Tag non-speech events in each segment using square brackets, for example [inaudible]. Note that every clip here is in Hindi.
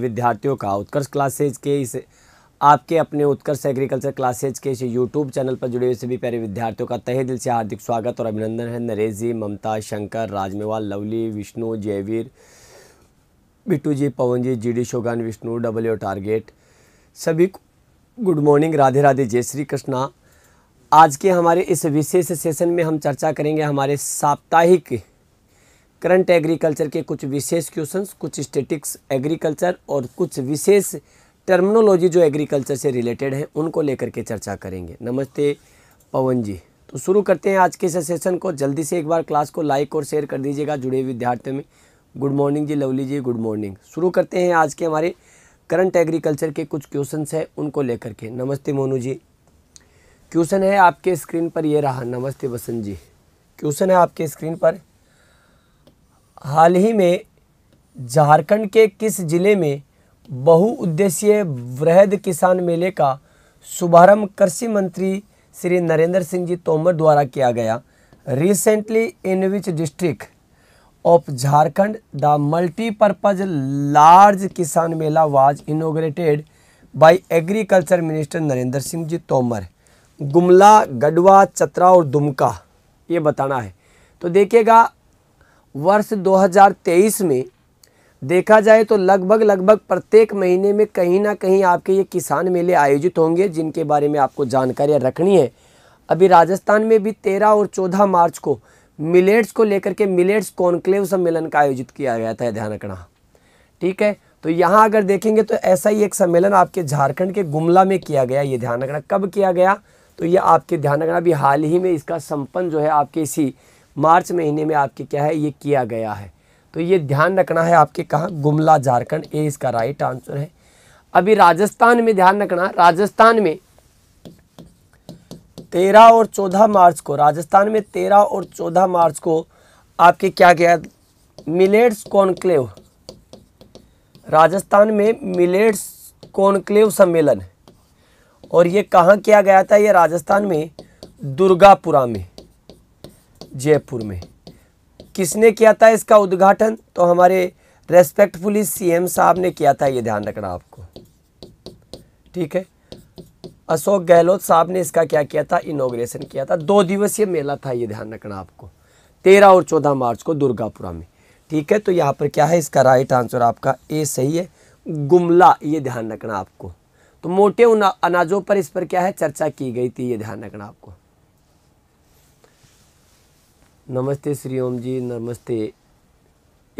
विद्यार्थियों का उत्कर्ष क्लासेज के इस आपके अपने उत्कर्ष एग्रीकल्चर क्लासेज के इस यूट्यूब चैनल पर जुड़े हुए सभी प्यारे विद्यार्थियों का तहे दिल से हार्दिक स्वागत और अभिनंदन है Naresh ji Mamta Shankar Rajmewal Lovely Vishnu Jaiveer Bittu ji Pawan ji G D Shogan Vishnu W target सभी गुड मॉर्निंग राधे राधे जय श्री कृष्णा आज के हमारे इस विशेष सेशन में हम चर्चा करेंगे हमारे साप्ताहिक करंट एग्रीकल्चर के कुछ विशेष क्वेश्चंस कुछ स्टेटिक्स एग्रीकल्चर और कुछ विशेष टर्मिनोलॉजी जो एग्रीकल्चर से रिलेटेड है उनको लेकर के चर्चा करेंगे नमस्ते पवन जी तो शुरू करते हैं आज के सेशन को जल्दी से एक बार क्लास को लाइक और शेयर कर दीजिएगा जुड़े विद्यार्थियों में good morning ji Lovely ji good morning शुरू करते हैं आज के हमारे करंट एग्रीकल्चर के कुछ क्वेश्चंस हैं उनको लेकर के नमस्ते मोनू जी क्वेश्चन है आपके स्क्रीन पर ये रहा नमस्ते बसंत जी क्वेश्चन है आपके स्क्रीन पर हाल ही में झारखंड के किस जिले में बहुउद्देशीय वृहद किसान मेले का शुभारंभ कृषि मंत्री श्री नरेंद्र सिंह जी तोमर द्वारा किया गया recently in which district of Jharkhand the multipurpose large kisan mela was inaugurated by agriculture minister Narendra Singh ji Tomar Gumla Garhwa Chatra और दुमका ये बताना है तो देखिएगा वर्ष 2023 में देखा जाए तो लगभग लगभग प्रत्येक महीने में कहीं ना कहीं आपके ये किसान मेले आयोजित होंगे जिनके बारे में आपको जानकारियाँ रखनी है अभी राजस्थान में भी तेरह और चौदह मार्च को मिलेट्स को लेकर के मिलेट्स कॉन्क्लेव सम्मेलन का आयोजित किया गया था ध्यान रखना ठीक है तो यहाँ अगर देखेंगे तो ऐसा ही एक सम्मेलन आपके झारखंड के गुमला में किया गया ये ध्यान रखना कब किया गया तो ये आपके ध्यान रखना अभी हाल ही में इसका संपन्न जो है आपके इसी मार्च महीने में आपके क्या है ये किया गया है तो ये ध्यान रखना है आपके कहाँ गुमला झारखंड ए इसका राइट आंसर है अभी राजस्थान में ध्यान रखना राजस्थान में तेरह और चौदह मार्च को राजस्थान में तेरह और चौदह मार्च को आपके क्या गया मिलेट्स कॉन्क्लेव राजस्थान में मिलेट्स कॉन्क्लेव सम्मेलन और ये कहाँ किया गया था ये राजस्थान में दुर्गापुरा में जयपुर में किसने किया था इसका उद्घाटन तो हमारे रेस्पेक्टफुली सीएम साहब ने किया था ये ध्यान रखना आपको ठीक है अशोक गहलोत साहब ने इसका क्या किया था इनोग्रेशन किया था दो दिवसीय मेला था ये ध्यान रखना आपको तेरह और चौदह मार्च को दुर्गापुरा में ठीक है तो यहाँ पर क्या है इसका राइट आंसर आपका ए सही है गुमला ये ध्यान रखना आपको तो मोटे अनाजों पर इस पर क्या है चर्चा की गई थी ये ध्यान रखना आपको नमस्ते श्री ओम जी नमस्ते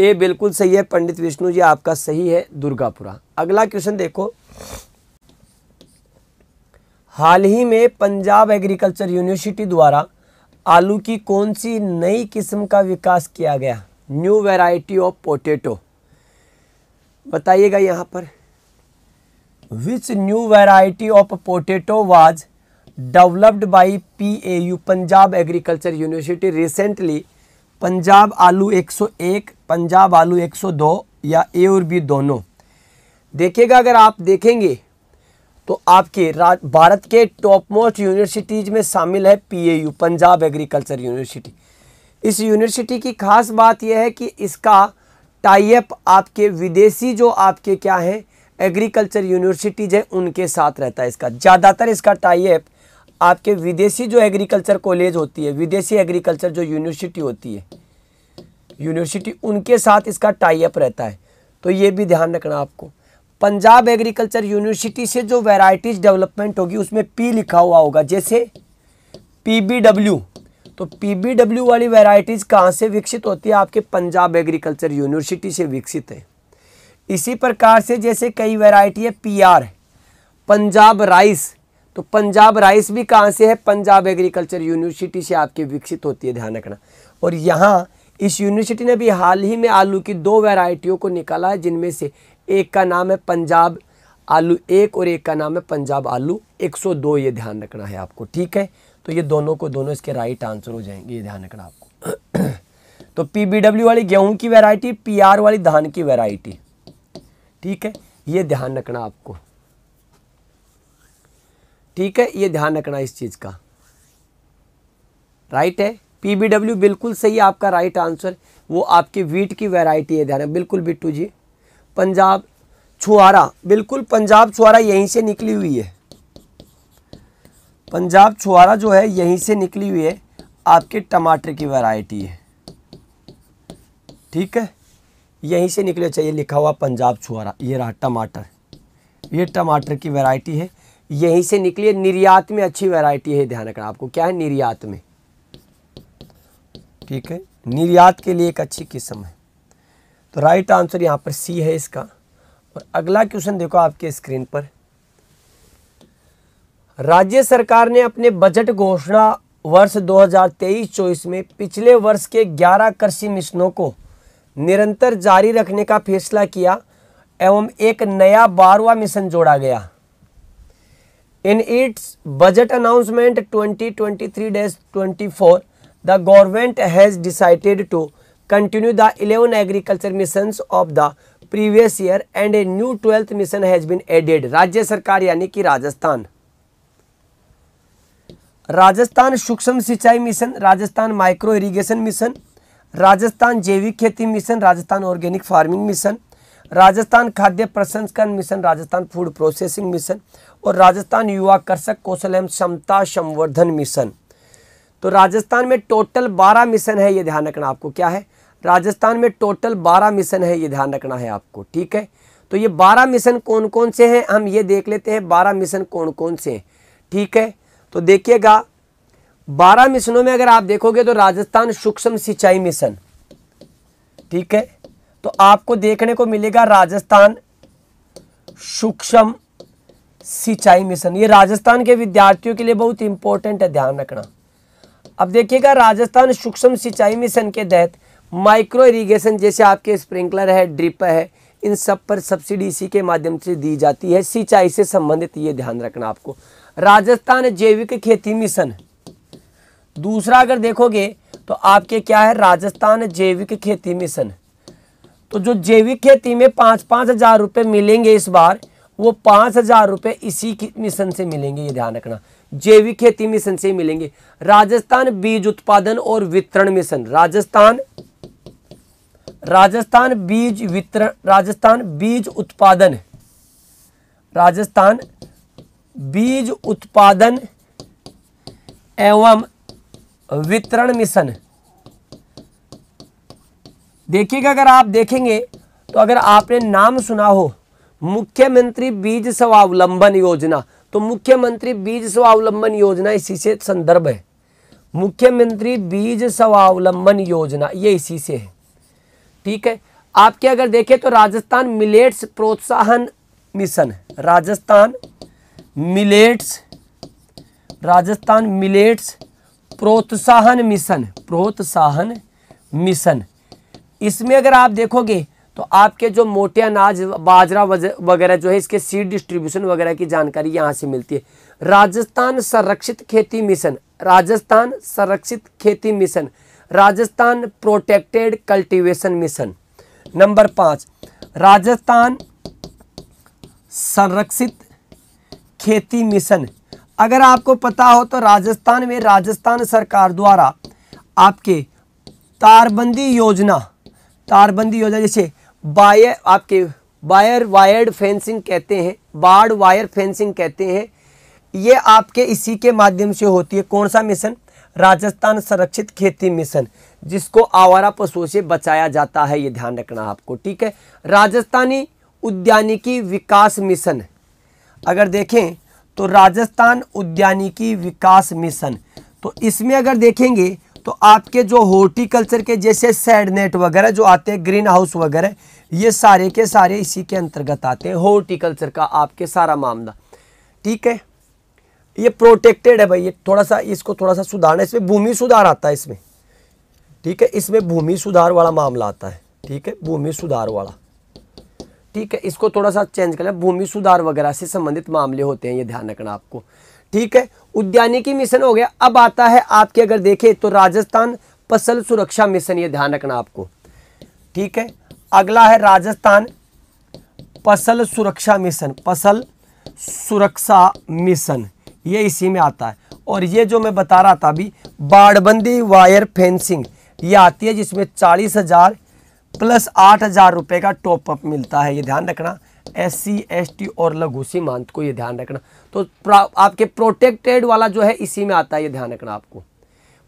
ये बिल्कुल सही है पंडित विष्णु जी आपका सही है दुर्गापुरा अगला क्वेश्चन देखो हाल ही में पंजाब एग्रीकल्चर यूनिवर्सिटी द्वारा आलू की कौन सी नई किस्म का विकास किया गया न्यू वैरायटी ऑफ पोटैटो बताइएगा यहाँ पर which new variety of potato was developed by PAU Punjab agriculture university recently Punjab Aloo 101 Punjab आलू 102 या ए और बी दोनों देखिएगा अगर आप देखेंगे तो आपके भारत के टॉप मोस्ट यूनिवर्सिटीज़ में शामिल है पीएयू पंजाब एग्रीकल्चर यूनिवर्सिटी इस यूनिवर्सिटी की खास बात यह है कि इसका टाइप आपके विदेशी जो आपके क्या हैं एग्रीकल्चर यूनिवर्सिटीज़ है उनके साथ रहता है इसका ज़्यादातर इसका टाइप आपके विदेशी जो एग्रीकल्चर कॉलेज होती है विदेशी एग्रीकल्चर जो यूनिवर्सिटी होती है यूनिवर्सिटी उनके साथ इसका टाइप रहता है तो ये भी ध्यान रखना आपको पंजाब एग्रीकल्चर यूनिवर्सिटी से जो वेराइटीज़ डेवलपमेंट होगी उसमें पी लिखा हुआ होगा जैसे पी तो पी वाली वेराइटीज़ कहाँ से विकसित होती है आपके पंजाब एग्रीकल्चर यूनिवर्सिटी से विकसित है इसी प्रकार से जैसे कई वेराइटी है पीआर पंजाब राइस तो पंजाब राइस भी कहाँ से है पंजाब एग्रीकल्चर यूनिवर्सिटी से आपकी विकसित होती है ध्यान रखना और यहाँ इस यूनिवर्सिटी ने भी हाल ही में आलू की दो वेराइटियों को निकाला है जिनमें से एक का नाम है पंजाब आलू एक और एक का नाम है पंजाब आलू 102 ये ध्यान रखना है आपको ठीक है तो ये दोनों को दोनों इसके राइट आंसर हो जाएंगे ये ध्यान रखना आपको तो पीबीडब्ल्यू वाली गेहूं की वैरायटी पीआर वाली धान की वैरायटी ठीक है ये ध्यान रखना आपको ठीक है ये ध्यान रखना इस चीज़ का राइट है पीबीडब्ल्यू बिल्कुल सही है आपका राइट आंसर वो आपकी वीट की वैरायटी है ध्यान बिल्कुल बिट्टू जी पंजाब छुआरा बिल्कुल पंजाब छुआरा यहीं से निकली हुई है पंजाब छुआरा जो है यहीं से निकली हुई है आपके टमाटर की वैरायटी है ठीक है यहीं से निकले अच्छा, चाहिए लिखा हुआ पंजाब छुआरा ये रहा टमाटर ये टमाटर की वैरायटी है यहीं से निकली है निर्यात में अच्छी वैरायटी है ध्यान रखना आपको क्या है निर्यात में ठीक है निर्यात के लिए एक अच्छी किस्म है तो राइट आंसर यहां पर सी है इसका और अगला क्वेश्चन देखो आपके स्क्रीन पर राज्य सरकार ने अपने बजट घोषणा वर्ष 2023-24 में पिछले वर्ष के 11 कृषि मिशनों को निरंतर जारी रखने का फैसला किया एवं एक नया बारवा मिशन जोड़ा गया in its budget announcement 2023-24 the government has decided to continue the 11 agriculture missions of the previous year and a new 12th mission has been added rajya sarkar yani ki rajasthan rajasthan sukshm sinchai mission rajasthan micro irrigation mission rajasthan jaivik kheti mission rajasthan organic farming mission Rajasthan खाद्य प्रसंस्करण mission Rajasthan food processing mission और राजस्थान युवा कृषक कौशल एवं क्षमता संवर्धन मिशन तो राजस्थान में टोटल बारह मिशन है ये ध्यान रखना आपको क्या है राजस्थान में टोटल बारह मिशन है ये ध्यान रखना है आपको ठीक है तो ये बारह मिशन कौन कौन से हैं हम ये देख लेते हैं बारह मिशन कौन कौन से हैं ठीक है तो देखिएगा बारह मिशनों में अगर आप देखोगे तो राजस्थान सूक्ष्म सिंचाई मिशन ठीक है तो आपको देखने को मिलेगा राजस्थान सूक्ष्म सिंचाई मिशन ये राजस्थान के विद्यार्थियों के लिए बहुत इंपॉर्टेंट है ध्यान रखना अब देखिएगा राजस्थान सूक्ष्म सिंचाई मिशन के तहत माइक्रो इरीगेशन जैसे आपके स्प्रिंकलर है ड्रिप है इन सब पर सब्सिडी इसी के माध्यम से दी जाती है सिंचाई से संबंधित ये ध्यान रखना आपको राजस्थान जैविक खेती मिशन दूसरा अगर देखोगे तो आपके क्या है राजस्थान जैविक खेती मिशन तो जो जैविक खेती में पांच पांच हज़ार रुपए मिलेंगे इस बार वो पाँच हजार रुपये इसी मिशन से मिलेंगे ये ध्यान रखना जैविक खेती मिशन से मिलेंगे राजस्थान बीज उत्पादन और वितरण मिशन राजस्थान राजस्थान बीज वितरण राजस्थान बीज उत्पादन राजस्थान बीज उत्पादन एवं वितरण मिशन देखिएगा अगर आप देखेंगे तो अगर आपने नाम सुना हो मुख्यमंत्री बीज स्वावलंबन योजना तो मुख्यमंत्री बीज स्वावलंबन योजना इसी से संदर्भ है मुख्यमंत्री बीज स्वावलंबन योजना ये इसी से है ठीक है आपके अगर देखें तो राजस्थान मिलेट्स प्रोत्साहन mission Rajasthan millets Rajasthan millets प्रोत्साहन मिशन प्रोत्साहन मिशन इसमें अगर आप देखोगे तो आपके जो मोटे अनाज बाजरा वगैरह जो है इसके सीड डिस्ट्रीब्यूशन वगैरह की जानकारी यहाँ से मिलती है राजस्थान संरक्षित खेती मिशन राजस्थान संरक्षित खेती mission Rajasthan protected cultivation mission number पाँच राजस्थान संरक्षित खेती मिशन अगर आपको पता हो तो राजस्थान में राजस्थान सरकार द्वारा आपके तारबंदी योजना तारबंदी योजना जैसे बायर आपके बायर वायर्ड फेंसिंग कहते हैं बार्ड वायर फेंसिंग कहते हैं ये आपके इसी के माध्यम से होती है कौन सा मिशन राजस्थान संरक्षित खेती मिशन जिसको आवारा पशुओं से बचाया जाता है ये ध्यान रखना आपको ठीक है राजस्थानी उद्यानिकी विकास मिशन अगर देखें तो राजस्थान उद्यानिकी विकास मिशन तो इसमें अगर देखेंगे तो आपके जो हॉर्टिकल्चर के जैसे सैड नेट वगैरह जो आते हैं ग्रीन हाउस वगैरह ये सारे के सारे इसी के अंतर्गत आते हैं हॉर्टिकल्चर का आपके सारा मामला ठीक है ये प्रोटेक्टेड है भाई ये थोड़ा सा इसको थोड़ा सा सुधारना इसमें भूमि सुधार आता है इसमें ठीक है इसमें भूमि सुधार वाला मामला आता है ठीक है भूमि सुधार वाला ठीक है इसको थोड़ा सा चेंज कर लें भूमि सुधार वगैरह से संबंधित मामले होते हैं ये ध्यान रखना आपको ठीक है उद्यानिकी मिशन हो गया अब आता है आपके अगर देखे तो राजस्थान फसल सुरक्षा मिशन ये ध्यान रखना आपको ठीक है अगला है राजस्थान फसल सुरक्षा मिशन फसल सुरक्षा मिशन ये इसी में आता है और ये जो मैं बता रहा था अभी बाड़बंदी वायर फेंसिंग ये आती है जिसमें चालीस हज़ार प्लस आठ हज़ार रुपए का टॉपअप मिलता है ये ध्यान रखना एस सी और लघु सीमांत को ये ध्यान रखना तो आपके प्रोटेक्टेड वाला जो है इसी में आता है ये ध्यान रखना आपको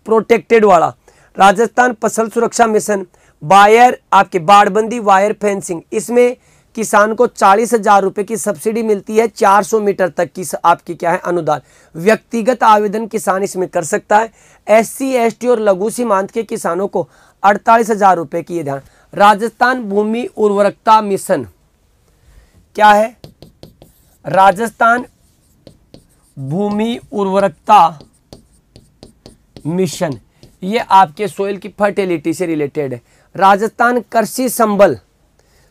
प्रोटेक्टेड वाला राजस्थान फसल सुरक्षा मिशन वायर आपके बाड़बंदी वायर फेंसिंग इसमें किसान को चालीस हजार रुपये की सब्सिडी मिलती है 400 मीटर तक की आपकी क्या है अनुदान व्यक्तिगत आवेदन किसान इसमें कर सकता है एस सी और लघु सीमांत के किसानों को अड़तालीस हजार रुपये की ध्यान राजस्थान भूमि उर्वरकता मिशन क्या है राजस्थान भूमि उर्वरकता मिशन ये आपके सोयल की फर्टिलिटी से रिलेटेड है राजस्थान कृषि संबल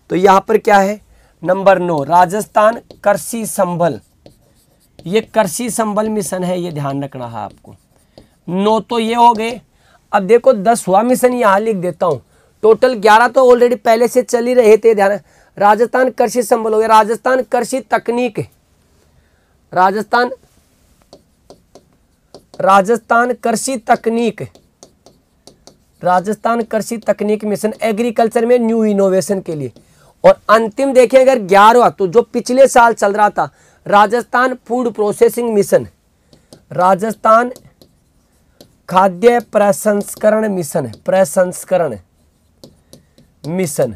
तो यहां पर क्या है नंबर नौ राजस्थान कृषि संबल ये कृषि संबल मिशन है ये ध्यान रखना है आपको नौ तो ये हो गए अब देखो दस हुआ मिशन यहां लिख देता हूं टोटल ग्यारह तो ऑलरेडी पहले से चल ही रहे थे ध्यान राजस्थान कृषि संबल हो गया राजस्थान कृषि तकनीक राजस्थान राजस्थान कृषि तकनीक राजस्थान कृषि तकनीक मिशन एग्रीकल्चर में न्यू इनोवेशन के लिए और अंतिम देखें अगर ग्यारहवा तो जो पिछले साल चल रहा था Rajasthan food processing mission Rajasthan खाद्य प्रसंस्करण मिशन प्रसंस्करण मिशन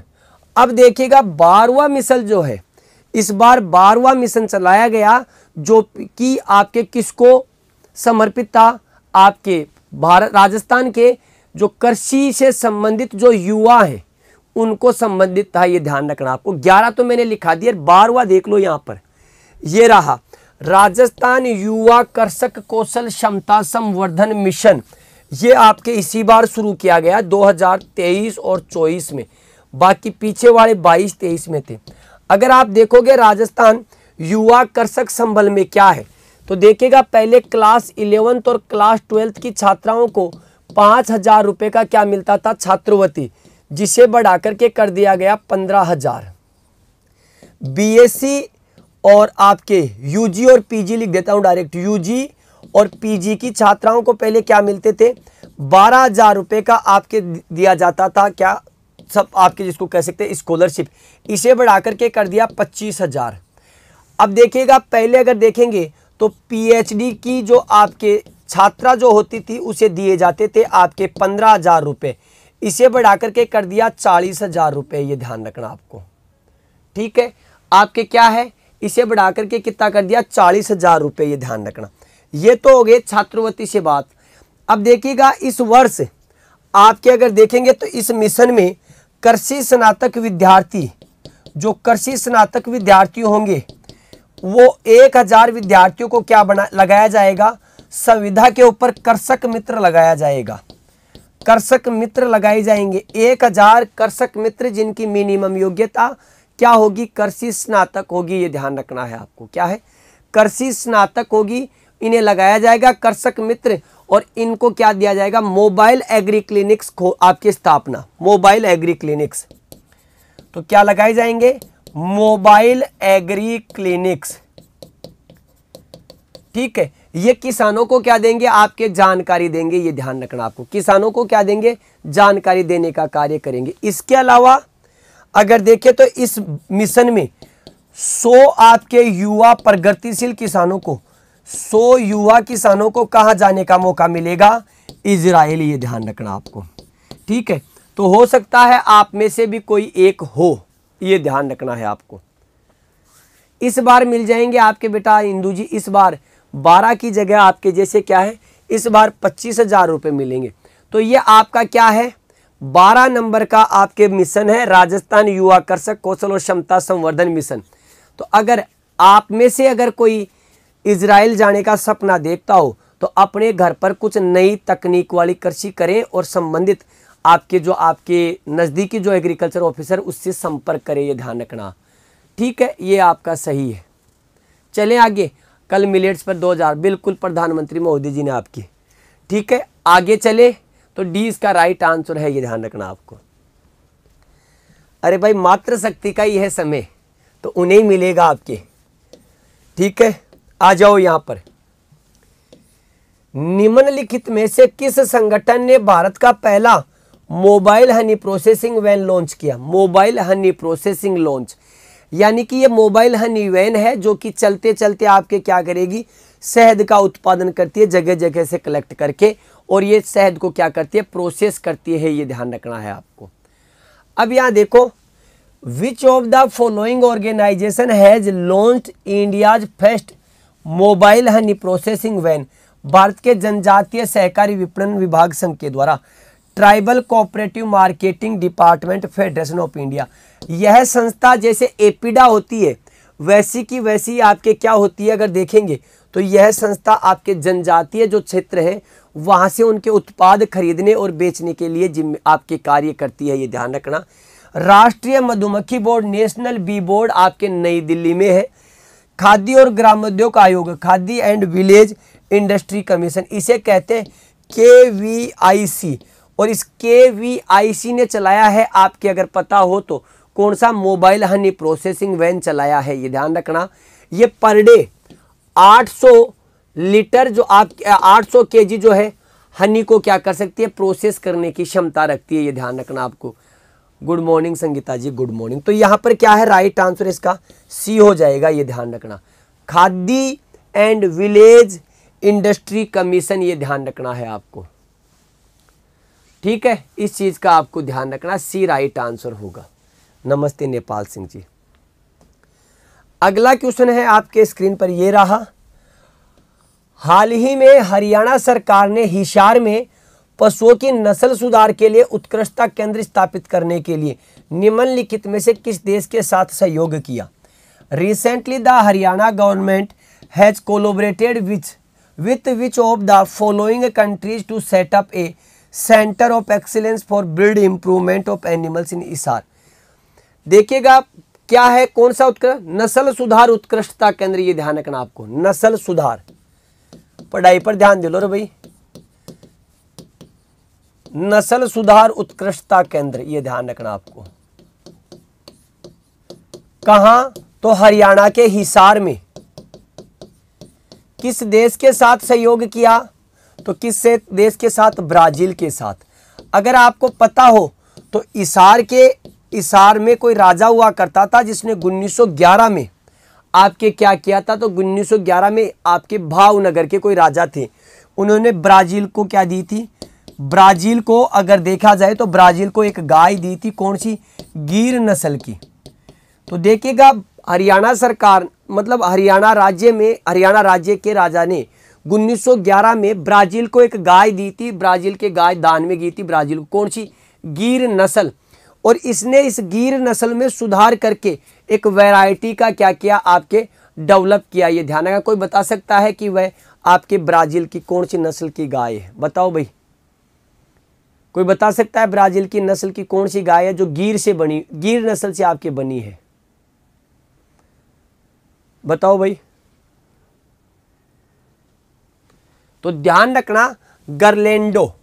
अब देखिएगा बारवा मिसल जो है इस बार बारवा मिशन चलाया गया जो कि आपके किसको समर्पित था आपके भारत राजस्थान के जो कृषि से संबंधित जो युवा है उनको संबंधित था ये ध्यान रखना आपको ग्यारह तो मैंने लिखा दिया बारवा देख लो यहां पर ये रहा राजस्थान युवा कृषक कौशल क्षमता संवर्धन मिशन ये आपके इसी बार शुरू किया गया 2023 और 24 में बाकी पीछे वाले बाईस तेईस में थे अगर आप देखोगे राजस्थान युवा कर्षक संबल में क्या है तो देखेगा पहले क्लास इलेवेंथ और क्लास ट्वेल्थ की छात्राओं को पाँच हजार रुपये का क्या मिलता था छात्रवृत्ति जिसे बढ़ाकर के कर दिया गया पंद्रह हजार बी और आपके यूजी और पीजी लिख देता हूं डायरेक्ट यूजी और पीजी की छात्राओं को पहले क्या मिलते थे बारह हजार रुपये का आपके दिया जाता था क्या सब आपके जिसको कह सकते हैं स्कॉलरशिप इसे बढ़ा करके कर दिया पच्चीस हज़ार अब देखिएगा पहले अगर देखेंगे तो पीएचडी की जो आपके छात्रा जो होती थी उसे दिए जाते थे आपके पंद्रह हज़ार रुपये इसे बढ़ा करके कर दिया चालीस हज़ार रुपये ये ध्यान रखना आपको ठीक है आपके क्या है इसे बढ़ा करके कितना कर दिया चालीस हज़ार रुपये ये ध्यान रखना ये तो हो गए छात्रवृत्ति से बात अब देखिएगा इस वर्ष आपके अगर देखेंगे तो इस मिशन में कृषि स्नातक विद्यार्थी जो कृषि स्नातक विद्यार्थी होंगे वो एक हजार विद्यार्थियों को क्या बना लगाया जाएगा संविधा के ऊपर कृषक मित्र लगाया जाएगा कर्षक मित्र लगाए जाएंगे एक हजार कर्षक मित्र जिनकी मिनिमम योग्यता क्या होगी कृषि स्नातक होगी ये ध्यान रखना है आपको क्या है कृषि स्नातक होगी इन्हें लगाया जाएगा कर्षक मित्र और इनको क्या दिया जाएगा मोबाइल एग्री क्लिनिक्स को आपकी स्थापना मोबाइल एग्री क्लिनिक्स तो क्या लगाए जाएंगे मोबाइल एग्री क्लिनिक्स ठीक है ये किसानों को क्या देंगे आपके जानकारी देंगे ये ध्यान रखना आपको किसानों को क्या देंगे जानकारी देने का कार्य करेंगे इसके अलावा अगर देखें तो इस मिशन में 100 आपके युवा प्रगतिशील किसानों को सो युवा किसानों को कहा जाने का मौका मिलेगा इसराइल ये ध्यान रखना आपको ठीक है तो हो सकता है आप में से भी कोई एक हो ये ध्यान रखना है आपको इस बार मिल जाएंगे आपके बेटा इंदू जी इस बार बारह की जगह आपके जैसे क्या है इस बार पच्चीस हजार रुपये मिलेंगे तो ये आपका क्या है बारह नंबर का आपके मिशन है राजस्थान युवा कर्षक कौशल और क्षमता संवर्धन मिशन तो अगर आप में से अगर कोई इसराइल जाने का सपना देखता हो तो अपने घर पर कुछ नई तकनीक वाली कृषि करें और संबंधित आपके जो आपके नज़दीकी जो एग्रीकल्चर ऑफिसर उससे संपर्क करें ये ध्यान रखना ठीक है ये आपका सही है चलें आगे कल मिलेट्स पर 2000 बिल्कुल प्रधानमंत्री मोदी जी ने आपकी ठीक है आगे चले तो डी इसका राइट आंसर है ये ध्यान रखना आपको अरे भाई मातृशक्ति का का यह समय तो उन्हें मिलेगा आपके ठीक है आ जाओ यहां पर निम्नलिखित में से किस संगठन ने भारत का पहला mobile honey processing van launch किया मोबाइल हनी प्रोसेसिंग लॉन्च यानी कि यह मोबाइल हनी वैन है जो कि चलते चलते आपके क्या करेगी शहद का उत्पादन करती है जगह जगह से कलेक्ट करके और ये शहद को क्या करती है प्रोसेस करती है ये ध्यान रखना है आपको अब यहां देखो which of the following organization has launch India's first mobile honey processing van Bharat के जनजातीय सहकारी विपणन विभाग संघ के द्वारा tribal cooperative marketing department federation of India यह संस्था जैसे एपिडा होती है वैसी की वैसी आपके क्या होती है अगर देखेंगे तो यह संस्था आपके जनजातीय जो क्षेत्र है वहाँ से उनके उत्पाद खरीदने और बेचने के लिए जिम्मे आपके कार्य करती है ये ध्यान रखना राष्ट्रीय मधुमक्खी बोर्ड नेशनल बी बोर्ड आपके नई दिल्ली में है खादी और ग्रामोद्योग आयोग khadi and village industry commission इसे कहते हैं के वी आई सी और इस के वी आई सी ने चलाया है आपके अगर पता हो तो कौन सा मोबाइल हनी प्रोसेसिंग वैन चलाया है ये ध्यान रखना ये पर डे 800 लीटर जो आप 800 केजी जो है हनी को क्या कर सकती है प्रोसेस करने की क्षमता रखती है ये ध्यान रखना आपको good morning Sangeeta ji good morning तो यहाँ पर क्या है राइट आंसर इसका सी हो जाएगा ये ध्यान रखना khadi and village industry commission ये ध्यान रखना है आपको ठीक है इस चीज़ का आपको ध्यान रखना सी राइट आंसर होगा नमस्ते नेपाल सिंह जी अगला क्वेश्चन है आपके स्क्रीन पर ये रहा हाल ही में हरियाणा सरकार ने हिसार में पशुओं की नस्ल सुधार के लिए उत्कृष्टता केंद्र स्थापित करने के लिए निम्नलिखित में से किस देश के साथ सहयोग किया recently the Haryana government has collaborated which with which of the following countries to set up a centre of excellence for breed improvement of animals in Hisar देखिएगा क्या है कौन सा उत्कृष्ट नस्ल सुधार उत्कृष्टता केंद्र ये ध्यान रखना आपको नस्ल सुधार पढ़ाई पर ध्यान दे लो रे भाई नस्ल सुधार उत्कृष्टता केंद्र ये ध्यान रखना आपको कहा तो हरियाणा के हिसार में किस देश के साथ सहयोग किया तो किस देश के साथ ब्राजील के साथ अगर आपको पता हो तो इसार के इसार में कोई राजा हुआ करता था जिसने 1911 में आपके क्या किया था तो 1911 में आपके भावनगर के कोई राजा थे उन्होंने ब्राज़ील को क्या दी थी ब्राज़ील को अगर देखा जाए तो ब्राज़ील को एक गाय दी थी कौन सी गिर नस्ल की तो देखिएगा हरियाणा सरकार मतलब हरियाणा राज्य में हरियाणा राज्य के राजा ने 1911 में ब्राज़ील को एक गाय दी थी ब्राज़ील के गाय दान में गई थी ब्राज़ील को कौन सी गिर नस्ल और इसने इस गिर नस्ल में सुधार करके एक वैरायटी का क्या किया आपके डेवलप किया ये ध्यान रखा कोई बता सकता है कि वह आपके ब्राज़ील की कौन सी नस्ल की गाय है बताओ भाई कोई बता सकता है ब्राज़ील की नस्ल की कौन सी गाय है जो गिर से बनी गिर नस्ल से आपके बनी है बताओ भाई तो ध्यान रखना गर्लेंडो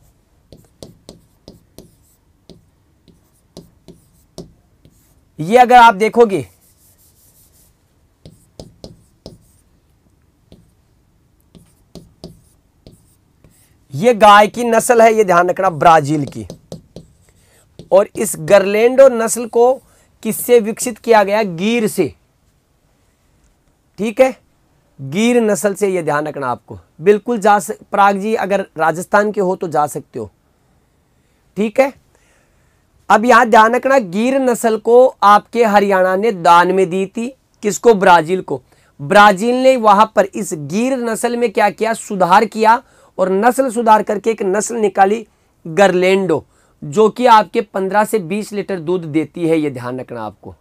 ये अगर आप देखोगे ये गाय की नस्ल है ये ध्यान रखना ब्राजील की और इस गर्लैंडो नस्ल को किससे विकसित किया गया गिर से ठीक है गिर नस्ल से ये ध्यान रखना आपको बिल्कुल जा सक प्राग जी अगर राजस्थान के हो तो जा सकते हो ठीक है अब यहां ध्यान रखना गिर नस्ल को आपके हरियाणा ने दान में दी थी किसको ब्राजील को ब्राजील ने वहां पर इस गिर नस्ल में क्या किया सुधार किया और नस्ल सुधार करके एक नस्ल निकाली गर्लेंडो जो कि आपके 15 से 20 लीटर दूध देती है ये ध्यान रखना आपको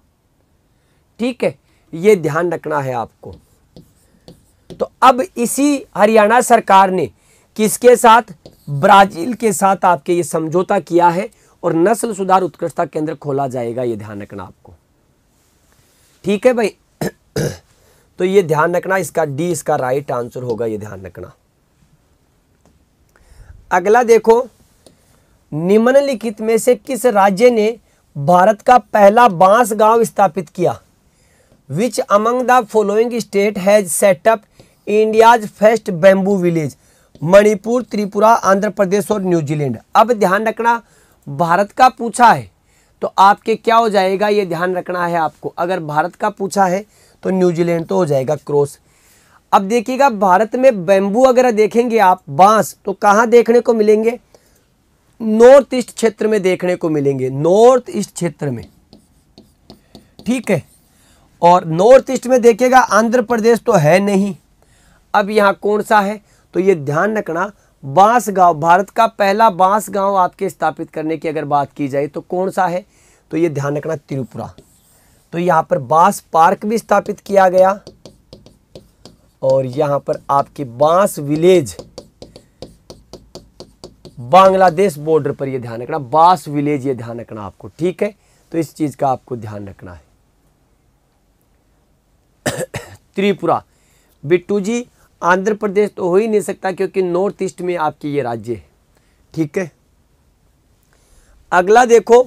ठीक है ये ध्यान रखना है आपको तो अब इसी हरियाणा सरकार ने किसके साथ ब्राजील के साथ आपके ये समझौता किया है और नस्ल सुधार उत्कृष्टता केंद्र खोला जाएगा ये ध्यान रखना आपको ठीक है भाई [clears throat] तो ये ध्यान रखना इसका डी इसका राइट आंसर होगा ये ध्यान रखना अगला देखो निम्नलिखित में से किस राज्य ने भारत का पहला बांस गांव स्थापित किया which among the following state has set up India's first bamboo village Manipur Tripura Andhra Pradesh और न्यूजीलैंड अब ध्यान रखना भारत का पूछा है तो आपके क्या हो जाएगा ये ध्यान रखना है आपको अगर भारत का पूछा है तो न्यूजीलैंड तो हो जाएगा क्रॉस अब देखिएगा भारत में बेंबू अगर देखेंगे आप बांस तो कहाँ देखने को मिलेंगे नॉर्थ ईस्ट क्षेत्र में देखने को मिलेंगे नॉर्थ ईस्ट क्षेत्र में ठीक है और नॉर्थ ईस्ट में देखिएगा आंध्र प्रदेश तो है नहीं अब यहाँ कौन सा है तो ये ध्यान रखना बांस गांव भारत का पहला बांस गांव आपके स्थापित करने की अगर बात की जाए तो कौन सा है तो ये ध्यान रखना त्रिपुरा तो यहाँ पर बांस पार्क भी स्थापित किया गया और यहां पर आपके बांस विलेज बांग्लादेश बॉर्डर पर ये ध्यान रखना बांस विलेज ये ध्यान रखना आपको ठीक है तो इस चीज़ का आपको ध्यान रखना है [coughs] त्रिपुरा बिट्टू जी आंध्र प्रदेश तो हो ही नहीं सकता क्योंकि नॉर्थ ईस्ट में आपके ये राज्य है ठीक है अगला देखो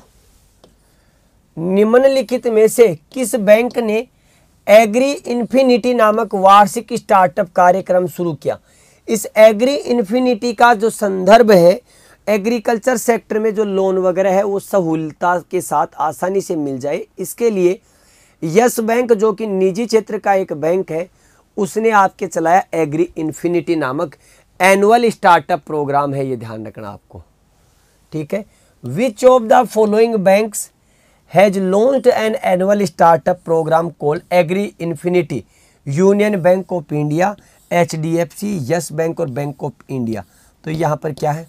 निम्नलिखित में से किस बैंक ने एग्री इन्फिनिटी नामक वार्षिक स्टार्टअप कार्यक्रम शुरू किया इस एग्री इन्फिनिटी का जो संदर्भ है एग्रीकल्चर सेक्टर में जो लोन वगैरह है वो सहूलता के साथ आसानी से मिल जाए इसके लिए यस बैंक जो कि निजी क्षेत्र का एक बैंक है उसने आपके चलाया एग्री इन्फिनिटी नामक एनुअल स्टार्टअप प्रोग्राम है ये ध्यान रखना आपको ठीक है which of the following banks has launch an annual startup program call agri infinity union bank of India H D F C yes bank और बैंक ऑफ इंडिया तो यहाँ पर क्या है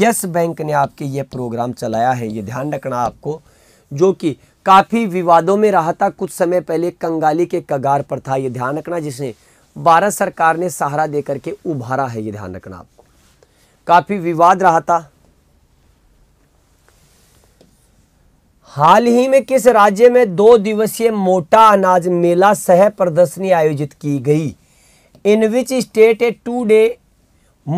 यस बैंक ने आपके ये प्रोग्राम चलाया है ये ध्यान रखना आपको जो कि काफ़ी विवादों में रहा था कुछ समय पहले कंगाली के कगार पर था ये ध्यान रखना जिसने भारत सरकार ने सहारा दे करके उभारा है ये ध्यान रखना आपको काफ़ी विवाद रहा था हाल ही में किस राज्य में दो दिवसीय मोटा अनाज मेला सह प्रदर्शनी आयोजित की गई in which state a two day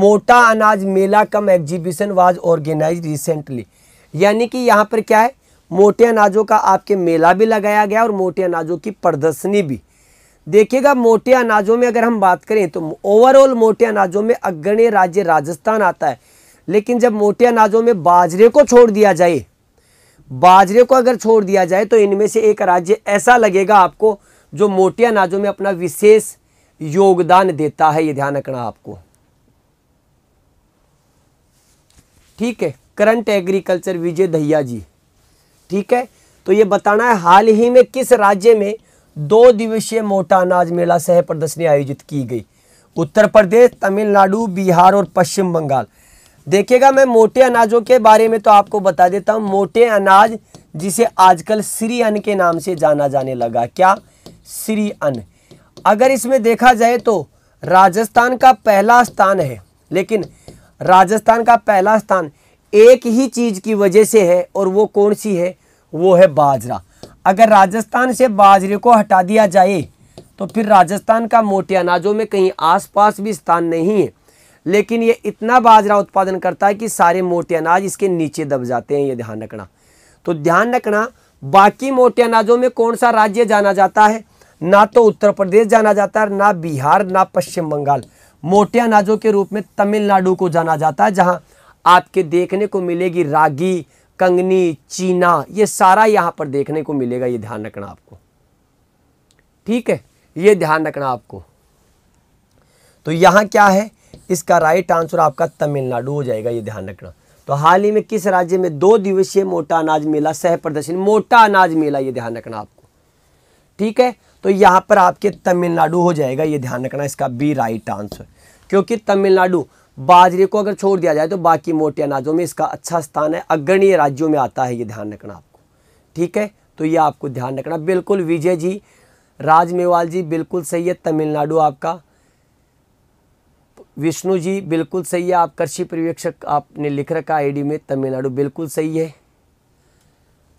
mota anaj mela cum exhibition was organize recently यानी कि यहाँ पर क्या है मोटे अनाजों का आपके मेला भी लगाया गया और मोटे अनाजों की प्रदर्शनी भी देखिएगा मोटे अनाजों में अगर हम बात करें तो ओवरऑल मोटे अनाजों में अग्रणी राज्य राजस्थान आता है लेकिन जब मोटे अनाजों में बाजरे को छोड़ दिया जाए बाजरे को अगर छोड़ दिया जाए तो इनमें से एक राज्य ऐसा लगेगा आपको जो मोटे अनाजों में अपना विशेष योगदान देता है ये ध्यान रखना आपको ठीक है करंट एग्रीकल्चर विजय दहिया जी ठीक है तो ये बताना है हाल ही में किस राज्य में दो दिवसीय मोटा अनाज मेला सह प्रदर्शनी आयोजित की गई उत्तर प्रदेश तमिलनाडु बिहार और पश्चिम बंगाल देखिएगा मैं मोटे अनाजों के बारे में तो आपको बता देता हूँ मोटे अनाज जिसे आजकल श्री अन्न के नाम से जाना जाने लगा क्या श्री अन्न अगर इसमें देखा जाए तो राजस्थान का पहला स्थान है लेकिन राजस्थान का पहला स्थान एक ही चीज़ की वजह से है और वो कौन सी है वो है बाजरा अगर राजस्थान से बाजरे को हटा दिया जाए तो फिर राजस्थान का मोटे अनाजों में कहीं आसपास भी स्थान नहीं है लेकिन ये इतना बाजरा उत्पादन करता है कि सारे मोटे अनाज इसके नीचे दब जाते हैं ये ध्यान रखना तो ध्यान रखना बाकी मोटे अनाजों में कौन सा राज्य जाना जाता है ना तो उत्तर प्रदेश जाना जाता है ना बिहार ना पश्चिम बंगाल मोटे अनाजों के रूप में तमिलनाडु को जाना जाता है जहाँ आपके देखने को मिलेगी रागी कंगनी चीना ये सारा यहाँ पर देखने को मिलेगा ये ध्यान रखना आपको ठीक है ये ध्यान रखना आपको तो यहाँ क्या है इसका राइट आंसर आपका तमिलनाडु हो जाएगा ये ध्यान रखना तो हाल ही में किस राज्य में दो दिवसीय मोटा अनाज मेला सह प्रदर्शन मोटा अनाज मेला ये ध्यान रखना आपको ठीक है तो यहाँ पर आपके तमिलनाडु हो जाएगा ये ध्यान रखना इसका बी राइट आंसर क्योंकि तमिलनाडु बाजरे को अगर छोड़ दिया जाए तो बाकी मोटे अनाजों में इसका अच्छा स्थान है अग्रणीय राज्यों में आता है ये ध्यान रखना आपको ठीक है तो ये आपको ध्यान रखना बिल्कुल विजय जी राज मेवाल जी बिल्कुल सही है तमिलनाडु आपका विष्णु जी बिल्कुल सही है आप कृषि पर्यवेक्षक आपने लिख रखा आईडी में तमिलनाडु बिल्कुल सही है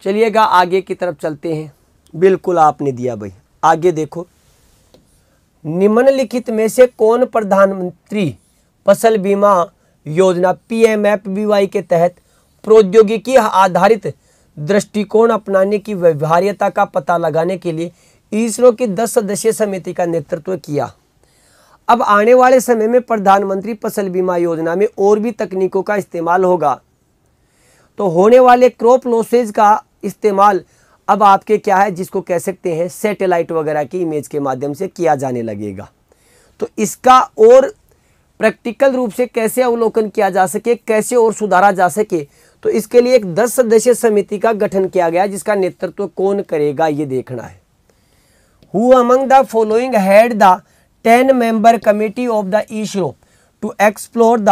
चलिएगा आगे की तरफ चलते हैं बिल्कुल आपने दिया भाई आगे देखो निम्नलिखित में से कौन प्रधानमंत्री फसल बीमा योजना पीएमएफबीवाई के तहत प्रौद्योगिकी आधारित दृष्टिकोण अपनाने की व्यवहार्यता का पता लगाने के लिए इसरो की दस सदस्यीय समिति का नेतृत्व किया अब आने वाले समय में प्रधानमंत्री फसल बीमा योजना में और भी तकनीकों का इस्तेमाल होगा तो होने वाले क्रॉप लॉसेज का इस्तेमाल अब आपके क्या है जिसको कह सकते हैं सैटेलाइट वगैरह की इमेज के माध्यम से किया जाने लगेगा तो इसका और प्रैक्टिकल रूप से कैसे अवलोकन किया जा सके कैसे और सुधारा जा सके तो इसके लिए एक दस सदस्यीय समिति का गठन किया गया जिसका नेतृत्व तो कौन करेगा ये देखना है who among the following had the ten member committee of the ISRO to explore the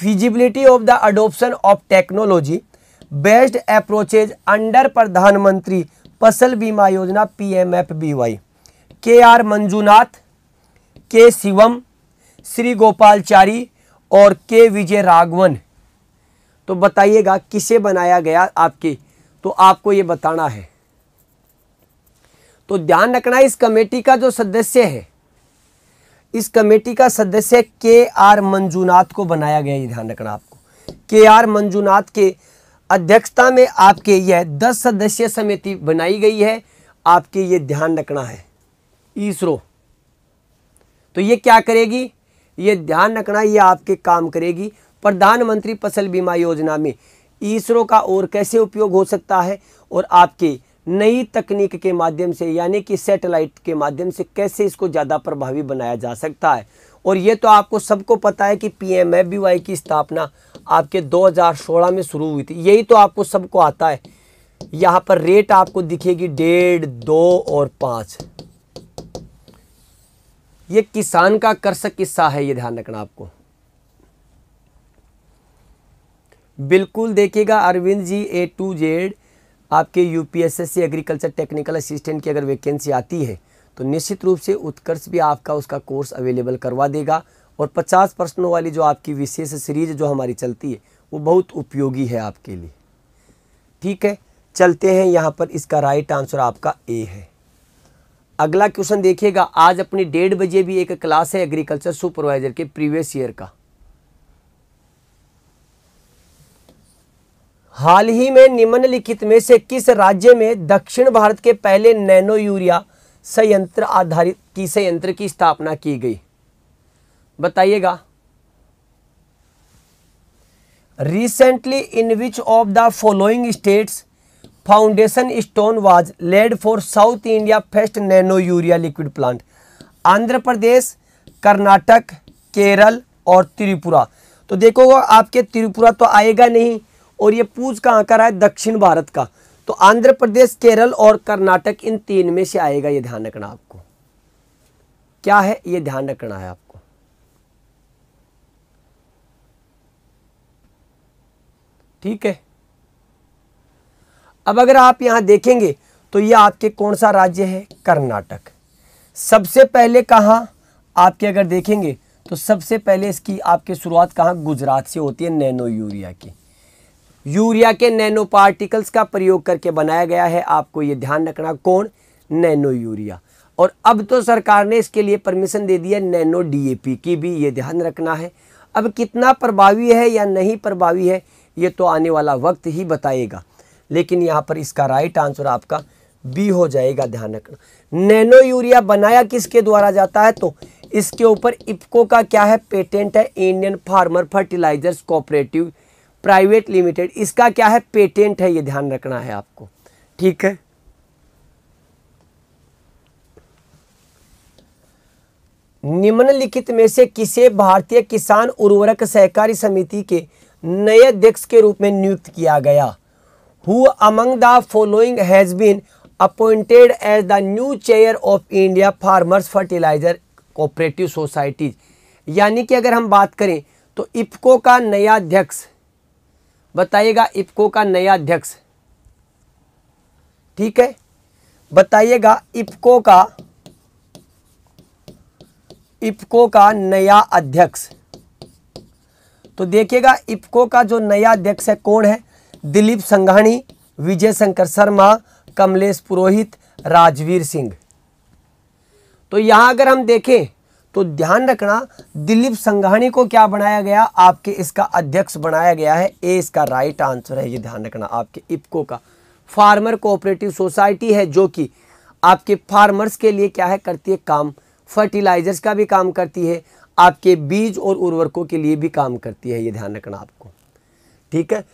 feasibility of the adoption of technology based approaches under Pradhan Mantri Fasal Bima Yojana P M F B Y K R Manjunath K Shivam Shri Gopalachari और के विजय राघवन तो बताइएगा किसे बनाया गया आपके तो आपको ये बताना है तो ध्यान रखना इस कमेटी का जो सदस्य है इस कमेटी का सदस्य के आर मंजूनाथ को बनाया गया ये ध्यान रखना आपको के आर मंजूनाथ के अध्यक्षता में आपके यह दस सदस्य समिति बनाई गई है आपके ये ध्यान रखना है इसरो तो ये क्या करेगी ये ध्यान रखना ये आपके काम करेगी प्रधानमंत्री फसल बीमा योजना में इसरो का और कैसे उपयोग हो सकता है और आपके नई तकनीक के माध्यम से यानी कि सैटेलाइट के माध्यम से कैसे इसको ज़्यादा प्रभावी बनाया जा सकता है और ये तो आपको सबको पता है कि पी की स्थापना आपके 2016 में शुरू हुई थी यही तो आपको सबको आता है यहाँ पर रेट आपको दिखेगी डेढ़ दो और पाँच ये किसान का कर्षक किस्सा है ये ध्यान रखना आपको बिल्कुल देखिएगा Arvind ji A to Z आपके यू एग्रीकल्चर टेक्निकल असिस्टेंट की अगर वैकेंसी आती है तो निश्चित रूप से उत्कर्ष भी आपका उसका कोर्स अवेलेबल करवा देगा और 50 प्रश्नों वाली जो आपकी विशेष सीरीज जो हमारी चलती है वो बहुत उपयोगी है आपके लिए ठीक है चलते हैं यहाँ पर इसका राइट आंसर आपका ए है अगला क्वेश्चन देखिएगा आज अपनी डेढ़ बजे भी एक क्लास है एग्रीकल्चर सुपरवाइजर के प्रीवियस ईयर का हाल ही में निम्नलिखित में से किस राज्य में दक्षिण भारत के पहले नैनो यूरिया संयंत्र आधारित की संयंत्र की स्थापना की गई बताइएगा recently in which of the following states foundation stone was laid for South India first nano urea liquid plant Andhra Pradesh Karnataka Kerala और त्रिपुरा तो देखोगा आपके त्रिपुरा तो आएगा नहीं और ये पूज कहाँ का रहा है दक्षिण भारत का तो आंध्र प्रदेश केरल और कर्नाटक इन तीन में से आएगा ये ध्यान रखना आपको क्या है ये ध्यान रखना है आपको ठीक है अब अगर आप यहां देखेंगे तो ये आपके कौन सा राज्य है कर्नाटक सबसे पहले कहा आपके अगर देखेंगे तो सबसे पहले इसकी आपकी शुरुआत कहां गुजरात से होती है नैनो यूरिया की यूरिया के नैनो पार्टिकल्स का प्रयोग करके बनाया गया है आपको ये ध्यान रखना कौन नैनो यूरिया और अब तो सरकार ने इसके लिए परमिशन दे दिया है नैनो डीएपी की भी ये ध्यान रखना है अब कितना प्रभावी है या नहीं प्रभावी है ये तो आने वाला वक्त ही बताएगा लेकिन यहाँ पर इसका राइट आंसर आपका बी हो जाएगा ध्यान रखना नैनो यूरिया बनाया किसके द्वारा जाता है तो इसके ऊपर इपको का क्या है पेटेंट है Indian farmer fertilisers cooperative private limited इसका क्या है पेटेंट है ये ध्यान रखना है आपको ठीक है निम्नलिखित में से किसे भारतीय किसान उर्वरक सहकारी समिति के नए अध्यक्ष के रूप में नियुक्त किया गया who among the following has been appointed as the new chair of India farmers fertiliser cooperative societies यानी कि अगर हम बात करें तो इफको का नया अध्यक्ष बताइएगा इफको का नया अध्यक्ष ठीक है बताइएगा इफको का इफको का नया अध्यक्ष तो देखिएगा इफको का जो नया अध्यक्ष है कौन है दिलीप संघाणी विजय शंकर शर्मा कमलेश पुरोहित राजवीर सिंह तो यहां अगर हम देखें तो ध्यान रखना दिलीप संघाणी को क्या बनाया गया आपके इसका अध्यक्ष बनाया गया है ए इसका राइट आंसर है ये ध्यान रखना आपके इपको का फार्मर कोऑपरेटिव सोसाइटी है जो कि आपके फार्मर्स के लिए क्या है करती है काम फर्टिलाइजर्स का भी काम करती है आपके बीज और उर्वरकों के लिए भी काम करती है ये ध्यान रखना आपको ठीक है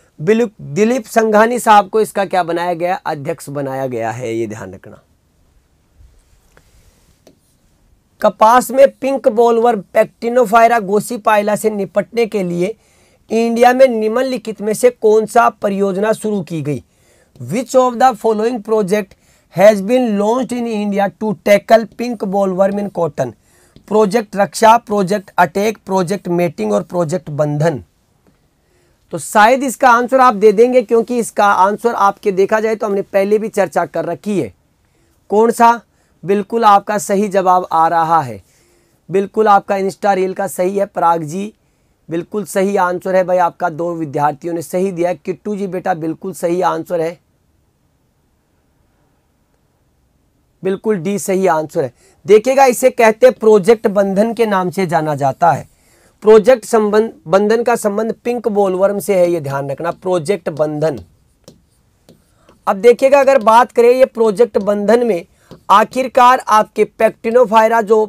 दिलीप संघानी साहब को इसका क्या बनाया गया अध्यक्ष बनाया गया है ये ध्यान रखना कपास में पिंक पैक्टिनोफायरा गोसी गोसीपाइला से निपटने के लिए इंडिया में निम्नलिखित में से कौन सा परियोजना शुरू की गई which of the following project has been launched in India to tackle pink bollworm in cotton project Raksha project attack project mating और प्रोजेक्ट बंधन तो शायद इसका आंसर आप दे देंगे क्योंकि इसका आंसर आपके देखा जाए तो हमने पहले भी चर्चा कर रखी है कौन सा बिल्कुल आपका सही जवाब आ रहा है बिल्कुल आपका इंस्टा रील का सही है पराग जी बिल्कुल सही आंसर है भाई आपका दो विद्यार्थियों ने सही दिया है किट्टू जी बेटा बिल्कुल सही आंसर है बिल्कुल डी सही आंसर है देखिएगा इसे कहते प्रोजेक्ट बंधन के नाम से जाना जाता है प्रोजेक्ट संबंध बंधन का संबंध पिंक बोलवर्म से है ये ध्यान रखना प्रोजेक्ट बंधन अब देखिएगा अगर बात करें ये प्रोजेक्ट बंधन में आखिरकार आपके पैक्टिनोफायरा जो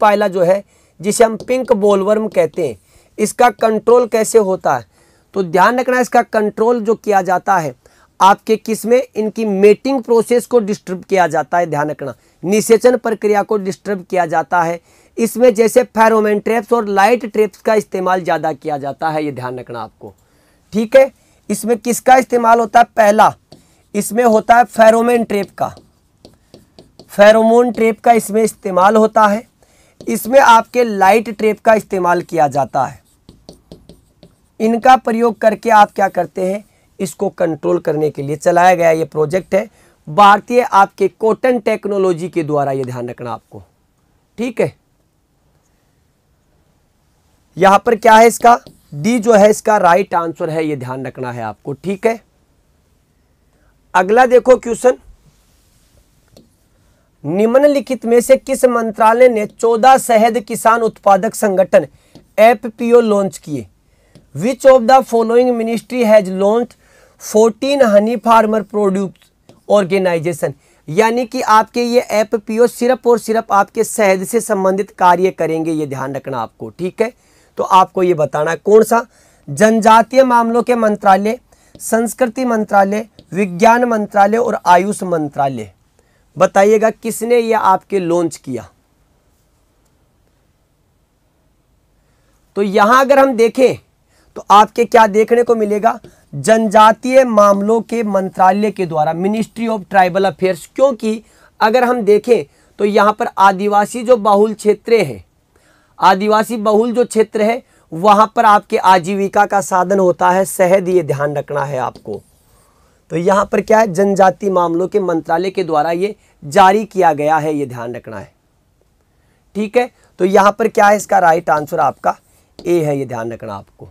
पायला जो है जिसे हम पिंक बोलवर्म कहते हैं इसका कंट्रोल कैसे होता है तो ध्यान रखना इसका कंट्रोल जो किया जाता है आपके किस में इनकी मेटिंग प्रोसेस को डिस्टर्ब किया जाता है ध्यान रखना निषेचन प्रक्रिया को डिस्टर्ब किया जाता है इसमें जैसे फेरोमेन ट्रेप्स और लाइट ट्रेप्स का इस्तेमाल ज़्यादा किया जाता है ये ध्यान रखना आपको ठीक है इसमें किसका इस्तेमाल होता है पहला इसमें होता है फेरोमेन ट्रेप का फेरोमोन ट्रेप का इसमें इस्तेमाल होता है इसमें आपके लाइट ट्रेप का इस्तेमाल किया जाता है इनका प्रयोग करके आप क्या करते हैं इसको कंट्रोल करने के लिए चलाया गया ये प्रोजेक्ट है भारतीय आपके कॉटन टेक्नोलॉजी के द्वारा ये ध्यान रखना आपको ठीक है यहां पर क्या है इसका डी जो है इसका राइट आंसर है ये ध्यान रखना है आपको ठीक है अगला देखो क्वेश्चन निम्नलिखित में से किस मंत्रालय ने चौदह शहद किसान उत्पादक संगठन एफ लॉन्च किए which of the following ministry has launch fourteen honey farmer produce organisation यानी कि आपके ये एफ पी ओ सिर्फ और सिर्फ आपके शहद से संबंधित कार्य करेंगे ये ध्यान रखना आपको ठीक है तो आपको ये बताना है कौन सा जनजातीय मामलों के मंत्रालय संस्कृति मंत्रालय विज्ञान मंत्रालय और आयुष मंत्रालय बताइएगा किसने ये आपके लॉन्च किया तो यहां अगर हम देखें तो आपके क्या देखने को मिलेगा जनजातीय मामलों के मंत्रालय के द्वारा मिनिस्ट्री ऑफ ट्राइबल अफेयर्स क्योंकि अगर हम देखें तो यहां पर आदिवासी जो बहुल क्षेत्र हैं आदिवासी बहुल जो क्षेत्र है वहां पर आपके आजीविका का साधन होता है शहद ये ध्यान रखना है आपको तो यहाँ पर क्या है जनजाति मामलों के मंत्रालय के द्वारा ये जारी किया गया है ये ध्यान रखना है ठीक है तो यहाँ पर क्या है इसका राइट आंसर आपका ए है ये ध्यान रखना आपको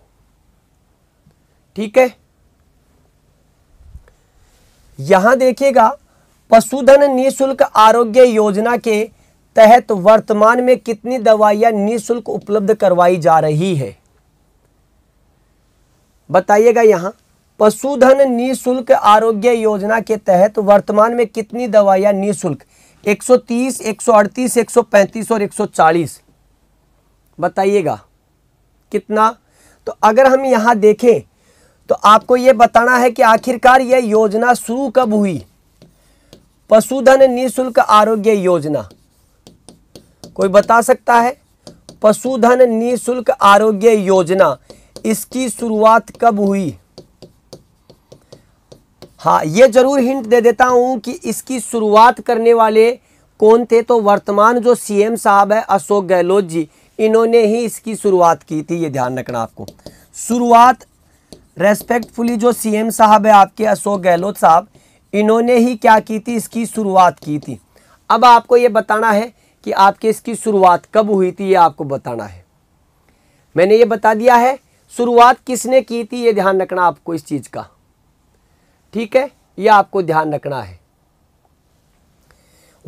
ठीक है यहां देखिएगा पशुधन निःशुल्क आरोग्य योजना के तहत वर्तमान में कितनी दवाइयां निःशुल्क उपलब्ध करवाई जा रही है बताइएगा यहां पशुधन निःशुल्क आरोग्य योजना के तहत वर्तमान में कितनी दवाइयाँ निःशुल्क 130, 138, 135 और 140 बताइएगा कितना तो अगर हम यहाँ देखें तो आपको ये बताना है कि आखिरकार यह योजना शुरू कब हुई पशुधन निःशुल्क आरोग्य योजना कोई बता सकता है पशुधन निःशुल्क आरोग्य योजना इसकी शुरुआत कब हुई हाँ ये ज़रूर हिंट दे देता हूँ कि इसकी शुरुआत करने वाले कौन थे तो वर्तमान जो सीएम साहब है अशोक गहलोत जी इन्होंने ही इसकी शुरुआत की थी ये ध्यान रखना आपको शुरुआत रेस्पेक्टफुली जो सीएम साहब है आपके अशोक गहलोत साहब इन्होंने ही क्या की थी इसकी शुरुआत की थी अब आपको ये बताना है कि आपके इसकी शुरुआत कब हुई थी ये आपको बताना है मैंने ये बता दिया है शुरुआत किसने की थी ये ध्यान रखना आपको इस चीज़ का ठीक है यह आपको ध्यान रखना है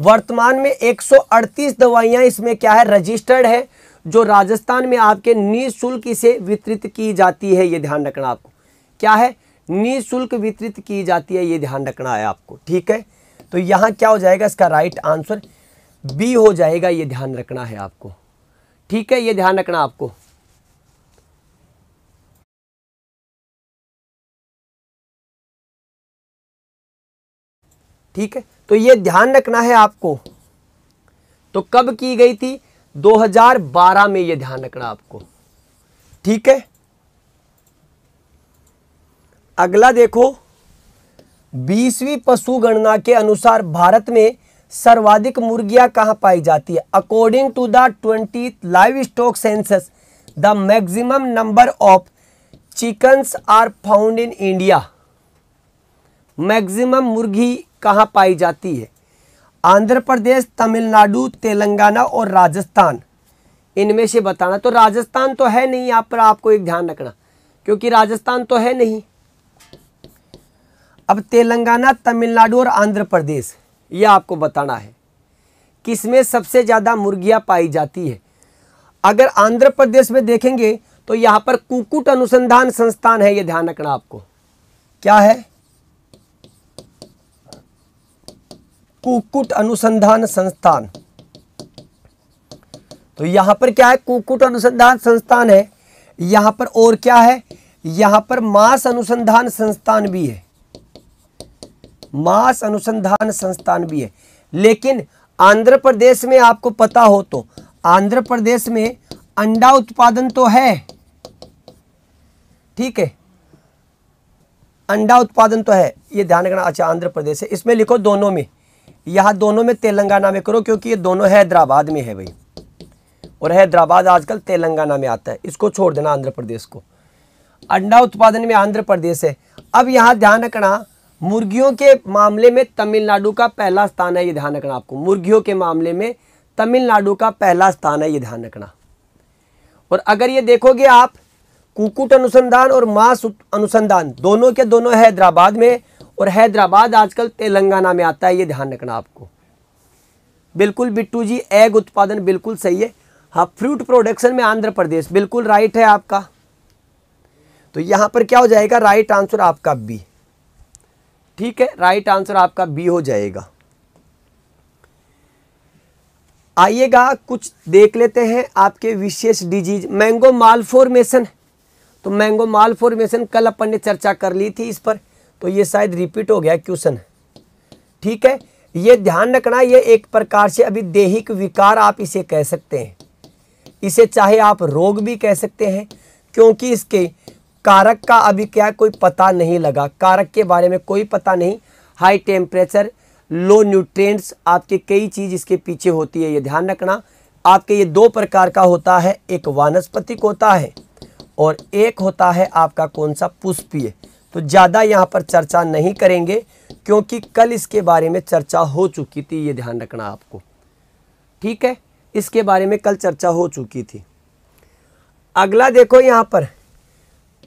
वर्तमान में 138 दवाइयां इसमें क्या है रजिस्टर्ड है जो राजस्थान में आपके निःशुल्क से वितरित की जाती है यह ध्यान रखना आपको क्या है निःशुल्क वितरित की जाती है ये ध्यान रखना है आपको ठीक है तो यहां क्या हो जाएगा इसका राइट आंसर बी हो जाएगा यह ध्यान रखना है आपको ठीक है यह ध्यान रखना आपको ठीक है तो ये ध्यान रखना है आपको तो कब की गई थी 2012 में ये ध्यान रखना आपको ठीक है अगला देखो बीसवीं पशु गणना के अनुसार भारत में सर्वाधिक मुर्गियां कहां पाई जाती है according to the twenty livestock census the maximum number of chickens are found in India maximum मुर्गी कहाँ पाई जाती है आंध्र प्रदेश तमिलनाडु तेलंगाना और राजस्थान इनमें से बताना तो राजस्थान तो है नहीं यहाँ पर आपको एक ध्यान रखना क्योंकि राजस्थान तो है नहीं अब तेलंगाना तमिलनाडु और आंध्र प्रदेश ये आपको बताना है किसमें सबसे ज़्यादा मुर्गियाँ पाई जाती है अगर आंध्र प्रदेश में देखेंगे तो यहाँ पर कुकुट अनुसंधान संस्थान है ये ध्यान रखना आपको क्या है कुकुट अनुसंधान संस्थान तो यहां पर क्या है कुकुट अनुसंधान संस्थान है यहां पर और क्या है यहां पर मांस अनुसंधान संस्थान भी है मांस अनुसंधान संस्थान भी है लेकिन आंध्र प्रदेश में आपको पता हो तो आंध्र प्रदेश में अंडा उत्पादन तो है ठीक है अंडा उत्पादन तो है ये ध्यान रखना अच्छा आंध्र प्रदेश है इसमें लिखो दोनों में यहाँ दोनों में तेलंगाना में करो क्योंकि ये दोनों हैदराबाद में है भाई और हैदराबाद आजकल तेलंगाना में आता है इसको छोड़ देना आंध्र प्रदेश को अंडा उत्पादन में आंध्र प्रदेश है अब यहाँ ध्यान रखना मुर्गियों के मामले में तमिलनाडु का पहला स्थान है ये ध्यान रखना आपको मुर्गियों के मामले में तमिलनाडु का पहला स्थान है ये ध्यान रखना और अगर ये देखोगे आप कुकुट अनुसंधान और मांस अनुसंधान दोनों के दोनों हैदराबाद में और हैदराबाद आजकल तेलंगाना में आता है ये ध्यान रखना आपको बिल्कुल बिट्टू जी एग उत्पादन बिल्कुल सही है हाँ फ्रूट प्रोडक्शन में आंध्र प्रदेश बिल्कुल राइट है आपका तो यहाँ पर क्या हो जाएगा राइट आंसर आपका बी ठीक है राइट आंसर आपका बी हो जाएगा आइएगा कुछ देख लेते हैं आपके विशेष डिजीज मैंगो माल फॉर्मेशन तो मैंगो माल फॉर्मेशन कल अपन ने चर्चा कर ली थी इस पर तो ये शायद रिपीट हो गया क्वेश्चन ठीक है ये ध्यान रखना ये एक प्रकार से अभी देहिक विकार आप इसे कह सकते हैं इसे चाहे आप रोग भी कह सकते हैं क्योंकि इसके कारक का अभी क्या कोई पता नहीं लगा कारक के बारे में कोई पता नहीं हाई टेम्परेचर लो न्यूट्रिएंट्स आपके कई चीज़ इसके पीछे होती है ये ध्यान रखना आपके ये दो प्रकार का होता है एक वानस्पतिक होता है और एक होता है आपका कौन सा पुष्पीय तो ज़्यादा यहाँ पर चर्चा नहीं करेंगे क्योंकि कल इसके बारे में चर्चा हो चुकी थी ये ध्यान रखना आपको ठीक है इसके बारे में कल चर्चा हो चुकी थी अगला देखो यहाँ पर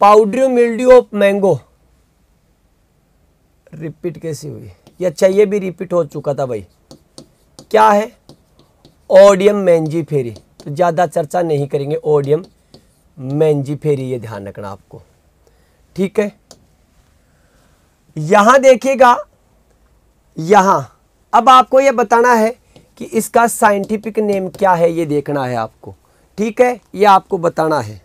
powdery mildew of mango repeat कैसी हुई ये अच्छा ये भी रिपीट हो चुका था भाई क्या है ओडियम मैंजी फेरी तो ज़्यादा चर्चा नहीं करेंगे ओडियम मैंजी फेरी ये ध्यान रखना आपको ठीक है यहां देखिएगा यहां अब आपको यह बताना है कि इसका साइंटिफिक नेम क्या है ये देखना है आपको ठीक है यह आपको बताना है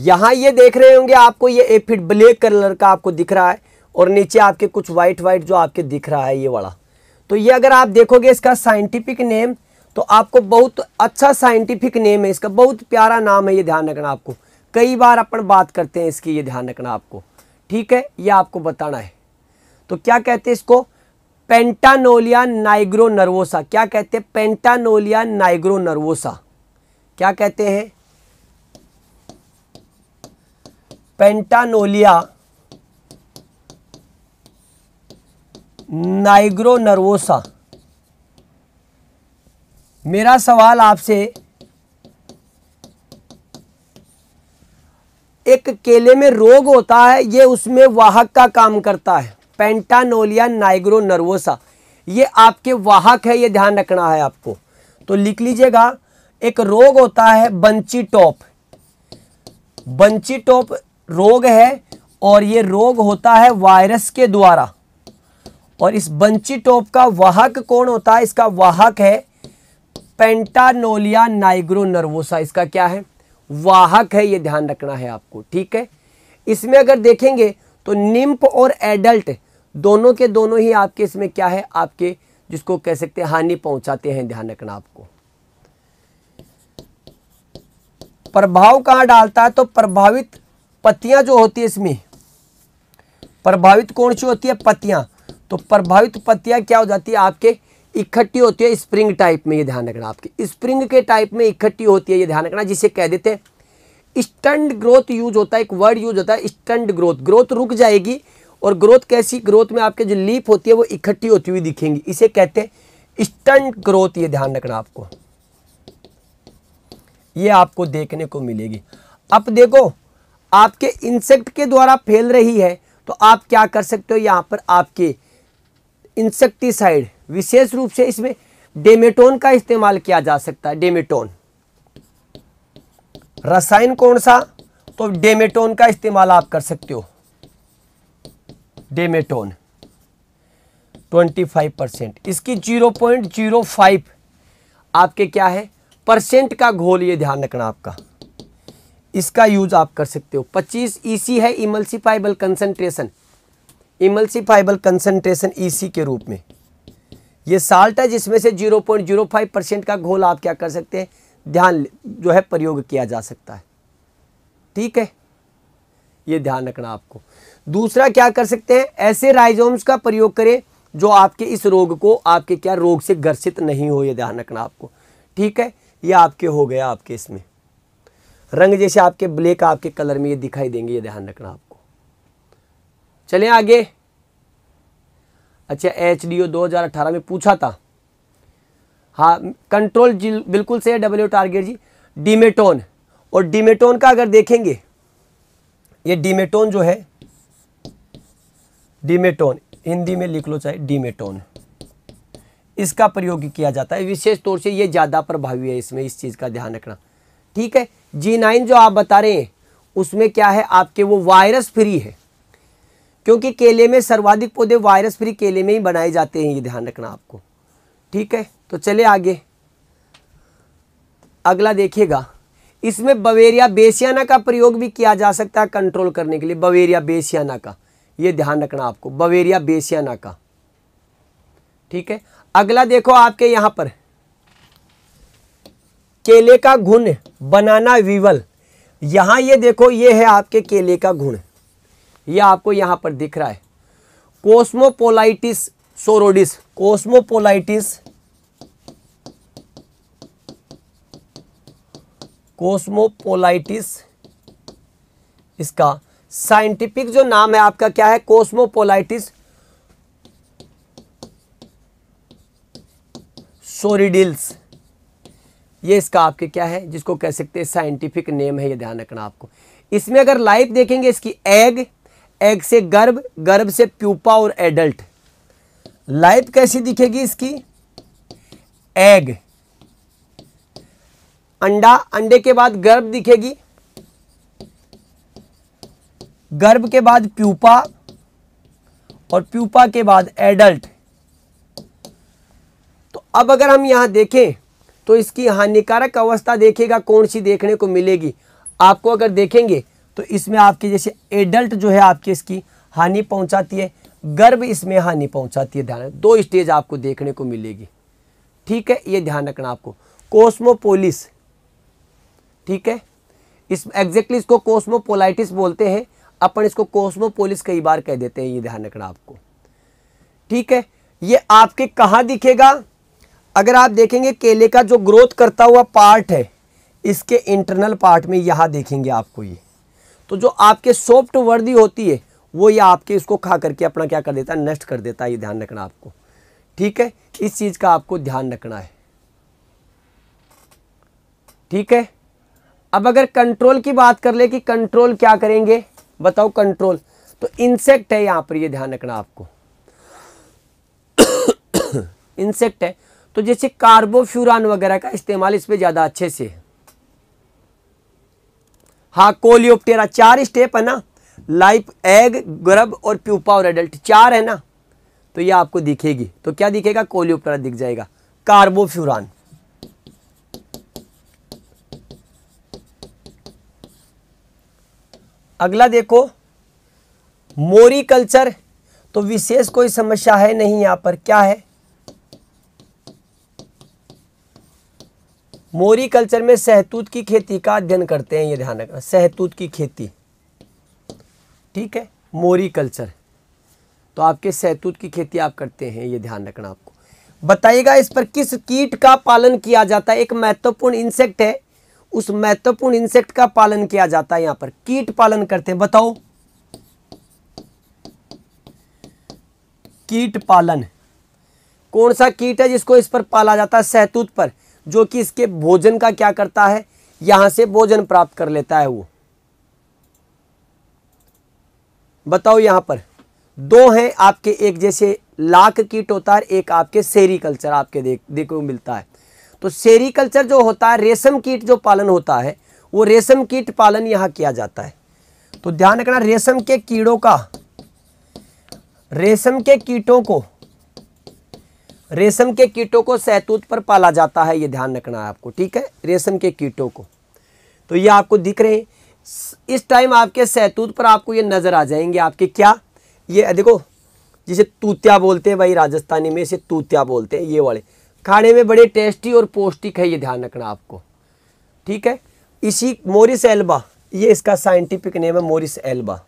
यहां ये देख रहे होंगे आपको ये एक फिट ब्लैक कलर का आपको दिख रहा है और नीचे आपके कुछ व्हाइट वाइट जो आपके दिख रहा है ये वाला तो ये अगर आप देखोगे इसका साइंटिफिक नेम तो आपको बहुत अच्छा साइंटिफिक नेम है इसका बहुत प्यारा नाम है ये ध्यान रखना आपको कई बार अपन बात करते हैं इसकी ये ध्यान रखना आपको ठीक है ये आपको बताना है तो क्या कहते हैं इसको पेंटानोलिया नाइग्रो नर्वोसा क्या कहते हैं पेंटानोलिया नाइग्रो नर्वोसा क्या कहते हैं पेंटानोलिया नाइग्रो नर्वोसा मेरा सवाल आपसे एक केले में रोग होता है ये उसमें वाहक का काम करता है पेंटानोलिया नाइग्रो नर्वोसा ये आपके वाहक है ये ध्यान रखना है आपको तो लिख लीजिएगा एक रोग होता है बंची टॉप बंची टॉप रोग है और ये रोग होता है वायरस के द्वारा और इस बंची टोप का वाहक कौन होता है इसका वाहक है पेंटानोलिया नाइग्रो नर्वोसा इसका क्या है वाहक है ये ध्यान रखना है आपको ठीक है इसमें अगर देखेंगे तो निम्प और एडल्ट दोनों के दोनों ही आपके इसमें क्या है आपके जिसको कह सकते हैं हानि पहुंचाते हैं ध्यान रखना आपको प्रभाव कहां डालता है तो प्रभावित पत्तियां जो होती है इसमें प्रभावित कौन सी होती है पत्तियां तो प्रभावित पत्तियां क्या हो जाती है आपके इकट्ठी होती है स्प्रिंग टाइप में ये ध्यान रखना आपके स्प्रिंग के टाइप में इकट्ठी होती है ये ध्यान रखना जिसे कह देते हैं स्टंड ग्रोथ यूज होता है एक वर्ड यूज होता है स्टंड ग्रोथ ग्रोथ रुक जाएगी और ग्रोथ कैसी ग्रोथ में आपके जो लीप होती है वो इकट्ठी होती हुई दिखेंगी इसे कहते हैं स्टंट ग्रोथ ये ध्यान रखना आपको ये आपको देखने को मिलेगी अब देखो आपके इंसेक्ट के द्वारा फैल रही है तो आप क्या कर सकते हो यहाँ पर आपके इंसेक्टिसाइड विशेष रूप से इसमें डेमेटोन का इस्तेमाल किया जा सकता है डेमेटोन रसायन कौन सा तो डेमेटोन का इस्तेमाल आप कर सकते हो डेमेटोन 25 परसेंट इसकी 0.05 आपके क्या है परसेंट का घोल ये ध्यान रखना आपका इसका यूज आप कर सकते हो 25 ईसी e है emulsifiable concentration emulsifiable concentration EC के रूप में ये साल्ट है जिसमें से 0.05 परसेंट का घोल आप क्या कर सकते हैं ध्यान जो है प्रयोग किया जा सकता है ठीक है ये ध्यान रखना आपको दूसरा क्या कर सकते हैं ऐसे राइजोम्स का प्रयोग करें जो आपके इस रोग को आपके क्या रोग से ग्रसित नहीं हो यह ध्यान रखना आपको ठीक है ये आपके हो गया आपके इसमें रंग जैसे आपके ब्लैक आपके कलर में ये दिखाई देंगे ये ध्यान रखना आपको चले आगे अच्छा एच डी ओ दो हज़ार अठारह में पूछा था हाँ कंट्रोल जी बिल्कुल है डब्ल्यू टारगेट जी डीमेटोन और डीमेटोन का अगर देखेंगे ये डीमेटोन जो है डीमेटोन हिंदी में लिख लो चाहे डीमेटोन इसका प्रयोग किया जाता है विशेष तौर से ये ज़्यादा प्रभावी है इसमें इस चीज़ का ध्यान रखना ठीक है जी नाइन जो आप बता रहे हैं उसमें क्या है आपके वो वायरस फ्री है क्योंकि केले में सर्वाधिक पौधे वायरस फ्री केले में ही बनाए जाते हैं ये ध्यान रखना आपको ठीक है तो चले आगे अगला देखिएगा इसमें बवेरिया बेसियाना का प्रयोग भी किया जा सकता है कंट्रोल करने के लिए बवेरिया बेसियाना का ये ध्यान रखना आपको बवेरिया बेसियाना का ठीक है अगला देखो आपके यहां पर केले का घुन बनाना विवल यहाँ ये देखो ये है आपके केले का घुन ये आपको यहाँ पर दिख रहा है कोस्मोपोलाइटिस सोरोडिस कोस्मोपोलाइटिस कोस्मोपोलाइटिस इसका साइंटिफिक जो नाम है आपका क्या है कोस्मोपोलाइटिस सोरिडिल्स ये इसका आपके क्या है जिसको कह सकते हैं साइंटिफिक नेम है ये ध्यान रखना आपको इसमें अगर लाइफ देखेंगे इसकी एग एग से गर्भ गर्भ से प्यूपा और एडल्ट लाइफ कैसी दिखेगी इसकी एग अंडा अंडे के बाद गर्भ दिखेगी गर्भ के बाद प्यूपा और प्यूपा के बाद एडल्ट तो अब अगर हम यहां देखें तो इसकी हानिकारक अवस्था देखेगा कौन सी देखने को मिलेगी आपको अगर देखेंगे तो इसमें आपकी जैसे एडल्ट जो है आपकी इसकी हानि पहुंचाती है गर्भ इसमें हानि पहुंचाती है ध्यान दो स्टेज आपको देखने को मिलेगी ठीक है ये ध्यान रखना आपको कोस्मोपोलिस ठीक है इस एग्जैक्टली इसको कोस्मोपोलाइटिस बोलते हैं अपन इसको कोस्मोपोलिस कई बार कह देते हैं ये ध्यान रखना आपको ठीक है ये आपके कहाँ दिखेगा अगर आप देखेंगे केले का जो ग्रोथ करता हुआ पार्ट है इसके इंटरनल पार्ट में यहाँ देखेंगे आपको ये तो जो आपके सॉफ्ट वर्दी होती है वो ये आपके इसको खा करके अपना क्या कर देता है नष्ट कर देता है ये ध्यान रखना आपको ठीक है इस चीज़ का आपको ध्यान रखना है ठीक है अब अगर कंट्रोल की बात कर ले कि कंट्रोल क्या करेंगे बताओ कंट्रोल तो इंसेक्ट है यहाँ पर ये ध्यान रखना आपको इंसेक्ट [coughs] है तो जैसे कार्बोफ्यूरान वगैरह का इस्तेमाल इसमें ज़्यादा अच्छे से है हाँ कोलियोप्टेरा चार स्टेप है ना लाइफ एग गर्भ और प्यूपा और एडल्ट चार है ना तो ये आपको दिखेगी तो क्या दिखेगा कोलियोप्टेरा दिख जाएगा कार्बोफ्यूरान अगला देखो मोरी कल्चर तो विशेष कोई समस्या है नहीं यहां पर क्या है मोरी कल्चर में सहतूत की खेती का अध्ययन करते हैं ये ध्यान रखना सहतूत की खेती ठीक है मोरी कल्चर तो आपके सहतूत की खेती आप करते हैं ये ध्यान रखना आपको बताइएगा इस पर किस कीट का पालन किया जाता है एक महत्वपूर्ण इंसेक्ट है उस महत्वपूर्ण इंसेक्ट का पालन किया जाता है यहां पर कीट पालन करते हैं बताओ कीट पालन कौन सा कीट है जिसको इस पर पाला जाता है सहतूत पर जो कि इसके भोजन का क्या करता है यहां से भोजन प्राप्त कर लेता है वो बताओ यहां पर दो हैं आपके एक जैसे लाख कीट होता है एक आपके सेरी कल्चर आपके देख देखो मिलता है तो सेरी कल्चर जो होता है रेशम कीट जो पालन होता है वो रेशम कीट पालन यहां किया जाता है तो ध्यान रखना रेशम के कीड़ों का रेशम के कीटों को रेशम के कीटों को सैतूत पर पाला जाता है ये ध्यान रखना है आपको ठीक है रेशम के कीटों को तो ये आपको दिख रहे हैं इस टाइम आपके सैतूत पर आपको ये नज़र आ जाएंगे आपके क्या ये देखो जिसे तूतिया बोलते हैं भाई राजस्थानी में इसे तूतिया बोलते हैं ये वाले खाने में बड़े टेस्टी और पौष्टिक है ये ध्यान रखना आपको ठीक है इसी मोरिस एल्बा ये इसका साइंटिफिक नेम है मोरिस एल्बा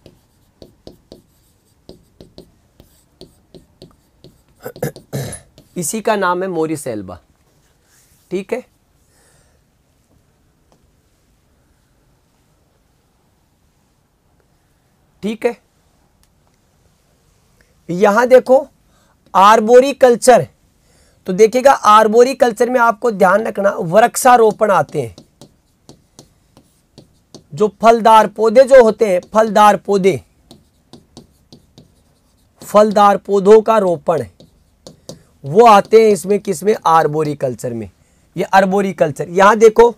इसी का नाम है मोरिस एल्बा ठीक है ठीक है यहां देखो आर्बोरी कल्चर तो देखिएगा आर्बोरी कल्चर में आपको ध्यान रखना वृक्षारोपण आते हैं जो फलदार पौधे जो होते हैं फलदार पौधे फलदार पौधों का रोपण है वो आते हैं इसमें किसमें आर्बोरी कल्चर में ये अर्बोरी कल्चर यहां देखो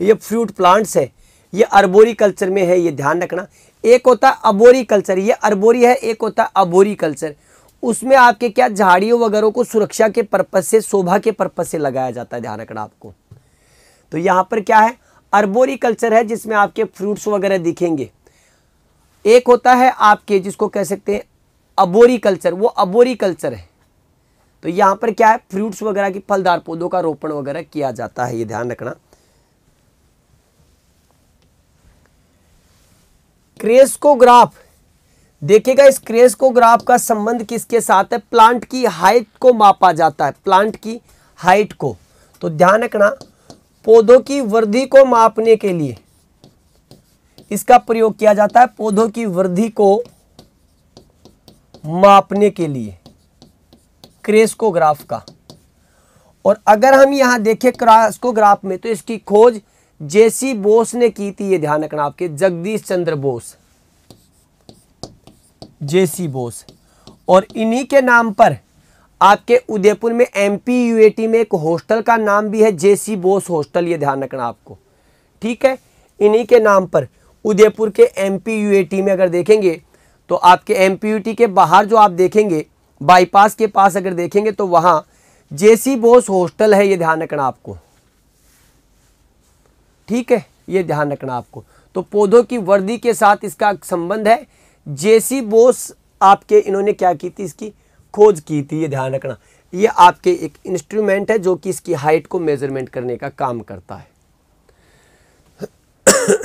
ये फ्रूट प्लांट्स है ये अर्बोरी कल्चर में है ये ध्यान रखना एक होता अबोरी कल्चर ये अर्बोरी है एक होता अबोरी कल्चर उसमें आपके क्या झाड़ियों वगैरह को सुरक्षा के पर्पज से शोभा के पर्पज से लगाया जाता है ध्यान रखना आपको तो यहाँ पर क्या है अर्बोरी कल्चर है जिसमें आपके फ्रूट्स वगैरह दिखेंगे एक होता है आपके जिसको कह सकते हैं अबोरी कल्चर वो अबोरी कल्चर है तो यहाँ पर क्या है फ्रूट्स वगैरह की फलदार पौधों का रोपण वगैरह किया जाता है ये ध्यान रखना क्रेस्कोग्राफ देखिएगा इस क्रेस्कोग्राफ का संबंध किसके साथ है प्लांट की हाइट को मापा जाता है प्लांट की हाइट को तो ध्यान रखना पौधों की वृद्धि को मापने के लिए इसका प्रयोग किया जाता है पौधों की वृद्धि को मापने के लिए क्रेस्कोग्राफ का और अगर हम यहाँ देखें क्रास्कोग्राफ में तो इसकी खोज जेसी बोस ने की थी ये ध्यान रखना आपके जगदीश चंद्र बोस जेसी बोस और इन्हीं के नाम पर आपके उदयपुर में एम पी में एक हॉस्टल का नाम भी है जेसी बोस हॉस्टल ये ध्यान रखना आपको ठीक है इन्हीं के नाम पर उदयपुर के एम पी में अगर देखेंगे तो आपके एम के बाहर जो आप देखेंगे बाईपास के पास अगर देखेंगे तो वहां जेसी बोस हॉस्टल है ये ध्यान रखना आपको ठीक है ये ध्यान रखना आपको तो पौधों की वर्दी के साथ इसका संबंध है जेसी बोस आपके इन्होंने क्या की थी इसकी खोज की थी ये ध्यान रखना ये आपके एक इंस्ट्रूमेंट है जो कि इसकी हाइट को मेजरमेंट करने का काम करता है [coughs]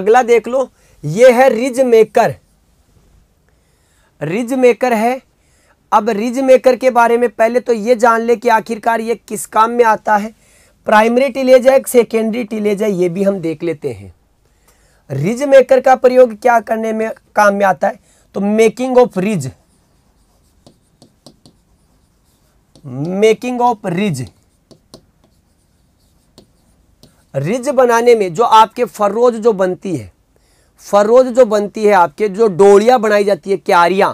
अगला देख लो ये है रिज मेकर रिज मेकर है अब रिज मेकर के बारे में पहले तो ये जान ले कि आखिरकार ये किस काम में आता है प्राइमरी टिलेज है सेकेंडरी टिलेज है ये भी हम देख लेते हैं रिज मेकर का प्रयोग क्या करने में काम में आता है तो making of ridge making of ridge ridge बनाने में जो आपके फर्रोज जो बनती है फरोज जो बनती है आपके जो डोरिया बनाई जाती है क्यारियां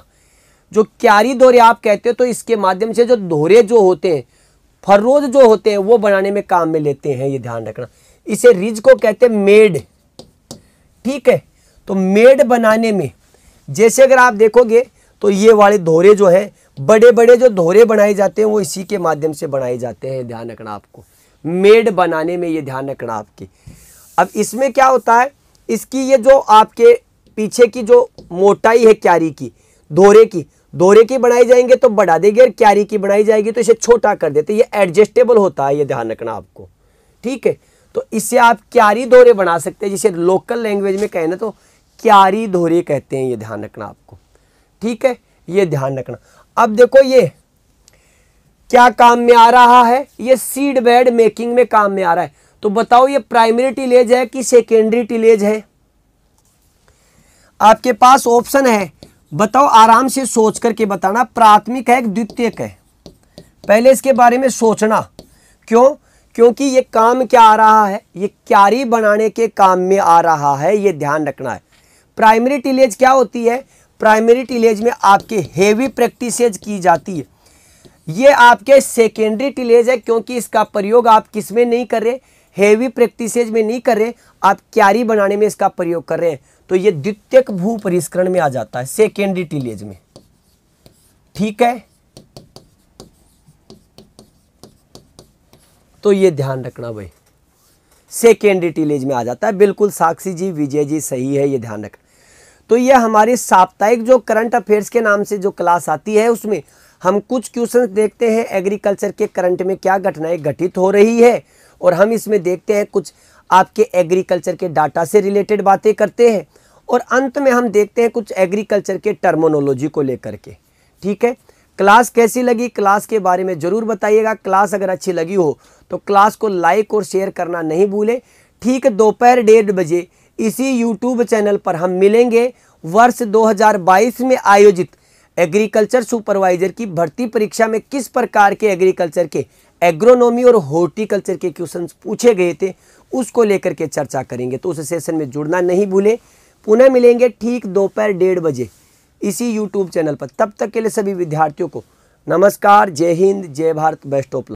जो क्यारी दोरे आप कहते हो तो इसके माध्यम से जो दोरे जो होते हैं फरोज जो होते हैं वो बनाने में काम में लेते हैं ये ध्यान रखना इसे रिज को कहते हैं मेड ठीक है तो मेड बनाने में जैसे अगर आप देखोगे तो ये वाले धोरे जो है बड़े बड़े जो धोरे बनाए जाते हैं वो इसी के माध्यम से बनाए जाते हैं ध्यान रखना आपको मेड बनाने में ये ध्यान रखना आपकी अब इसमें क्या होता है इसकी ये जो आपके पीछे की जो मोटाई है क्यारी की दोहरे की दोहरे की बनाई जाएंगे तो बढ़ा देगी और क्यारी की बनाई जाएगी तो इसे छोटा कर देते ये एडजस्टेबल होता है ये ध्यान रखना आपको ठीक है तो इससे आप क्यारी दोहरे बना सकते हैं जिसे लोकल लैंग्वेज में कहना तो क्यारी दोहरे कहते हैं ये ध्यान रखना आपको ठीक है ये ध्यान रखना अब देखो ये क्या काम में आ रहा है ये सीड बेड मेकिंग में काम में आ रहा है तो बताओ ये प्राइमरी टीलेज है कि सेकेंडरी टीलेज है आपके पास ऑप्शन है बताओ आराम से सोच करके बताना प्राथमिक है द्वितीयक है पहले इसके बारे में सोचना क्यों क्योंकि ये काम क्या आ रहा है ये क्यारी बनाने के काम में आ रहा है ये ध्यान रखना है प्राइमरी टीलेज क्या होती है प्राइमरी टीलेज में आपके हेवी प्रैक्टिसेज की जाती है ये आपके सेकेंडरी टीलेज है क्योंकि इसका प्रयोग आप किस में नहीं कर रहे हेवी प्रैक्टिसेज में नहीं कर रहे आप क्यारी बनाने में इसका प्रयोग कर रहे हैं तो ये द्वितीयक भू परिष्करण में आ जाता है सेकेंडरी टीलेज में ठीक है तो ये ध्यान रखना भाई सेकेंडरी टीलेज में आ जाता है बिल्कुल साक्षी जी विजय जी सही है ये ध्यान रखना तो ये हमारी साप्ताहिक जो करंट अफेयर्स के नाम से जो क्लास आती है उसमें हम कुछ क्वेश्चन देखते हैं एग्रीकल्चर के करंट में क्या घटनाएं घटित हो रही है और हम इसमें देखते हैं कुछ आपके एग्रीकल्चर के डाटा से रिलेटेड बातें करते हैं और अंत में हम देखते हैं कुछ एग्रीकल्चर के टर्मोनोलॉजी को लेकर के ठीक है क्लास कैसी लगी क्लास के बारे में ज़रूर बताइएगा क्लास अगर अच्छी लगी हो तो क्लास को लाइक और शेयर करना नहीं भूलें ठीक दोपहर डेढ़ बजे इसी यूट्यूब चैनल पर हम मिलेंगे वर्ष 2022 में आयोजित एग्रीकल्चर सुपरवाइजर की भर्ती परीक्षा में किस प्रकार के एग्रीकल्चर के एग्रोनॉमी और हॉर्टिकल्चर के क्वेश्चन पूछे गए थे उसको लेकर के चर्चा करेंगे तो उस सेशन में जुड़ना नहीं भूलें पुनः मिलेंगे ठीक दोपहर डेढ़ बजे इसी यूट्यूब चैनल पर तब तक के लिए सभी विद्यार्थियों को नमस्कार जय हिंद जय भारत बेस्ट ऑफ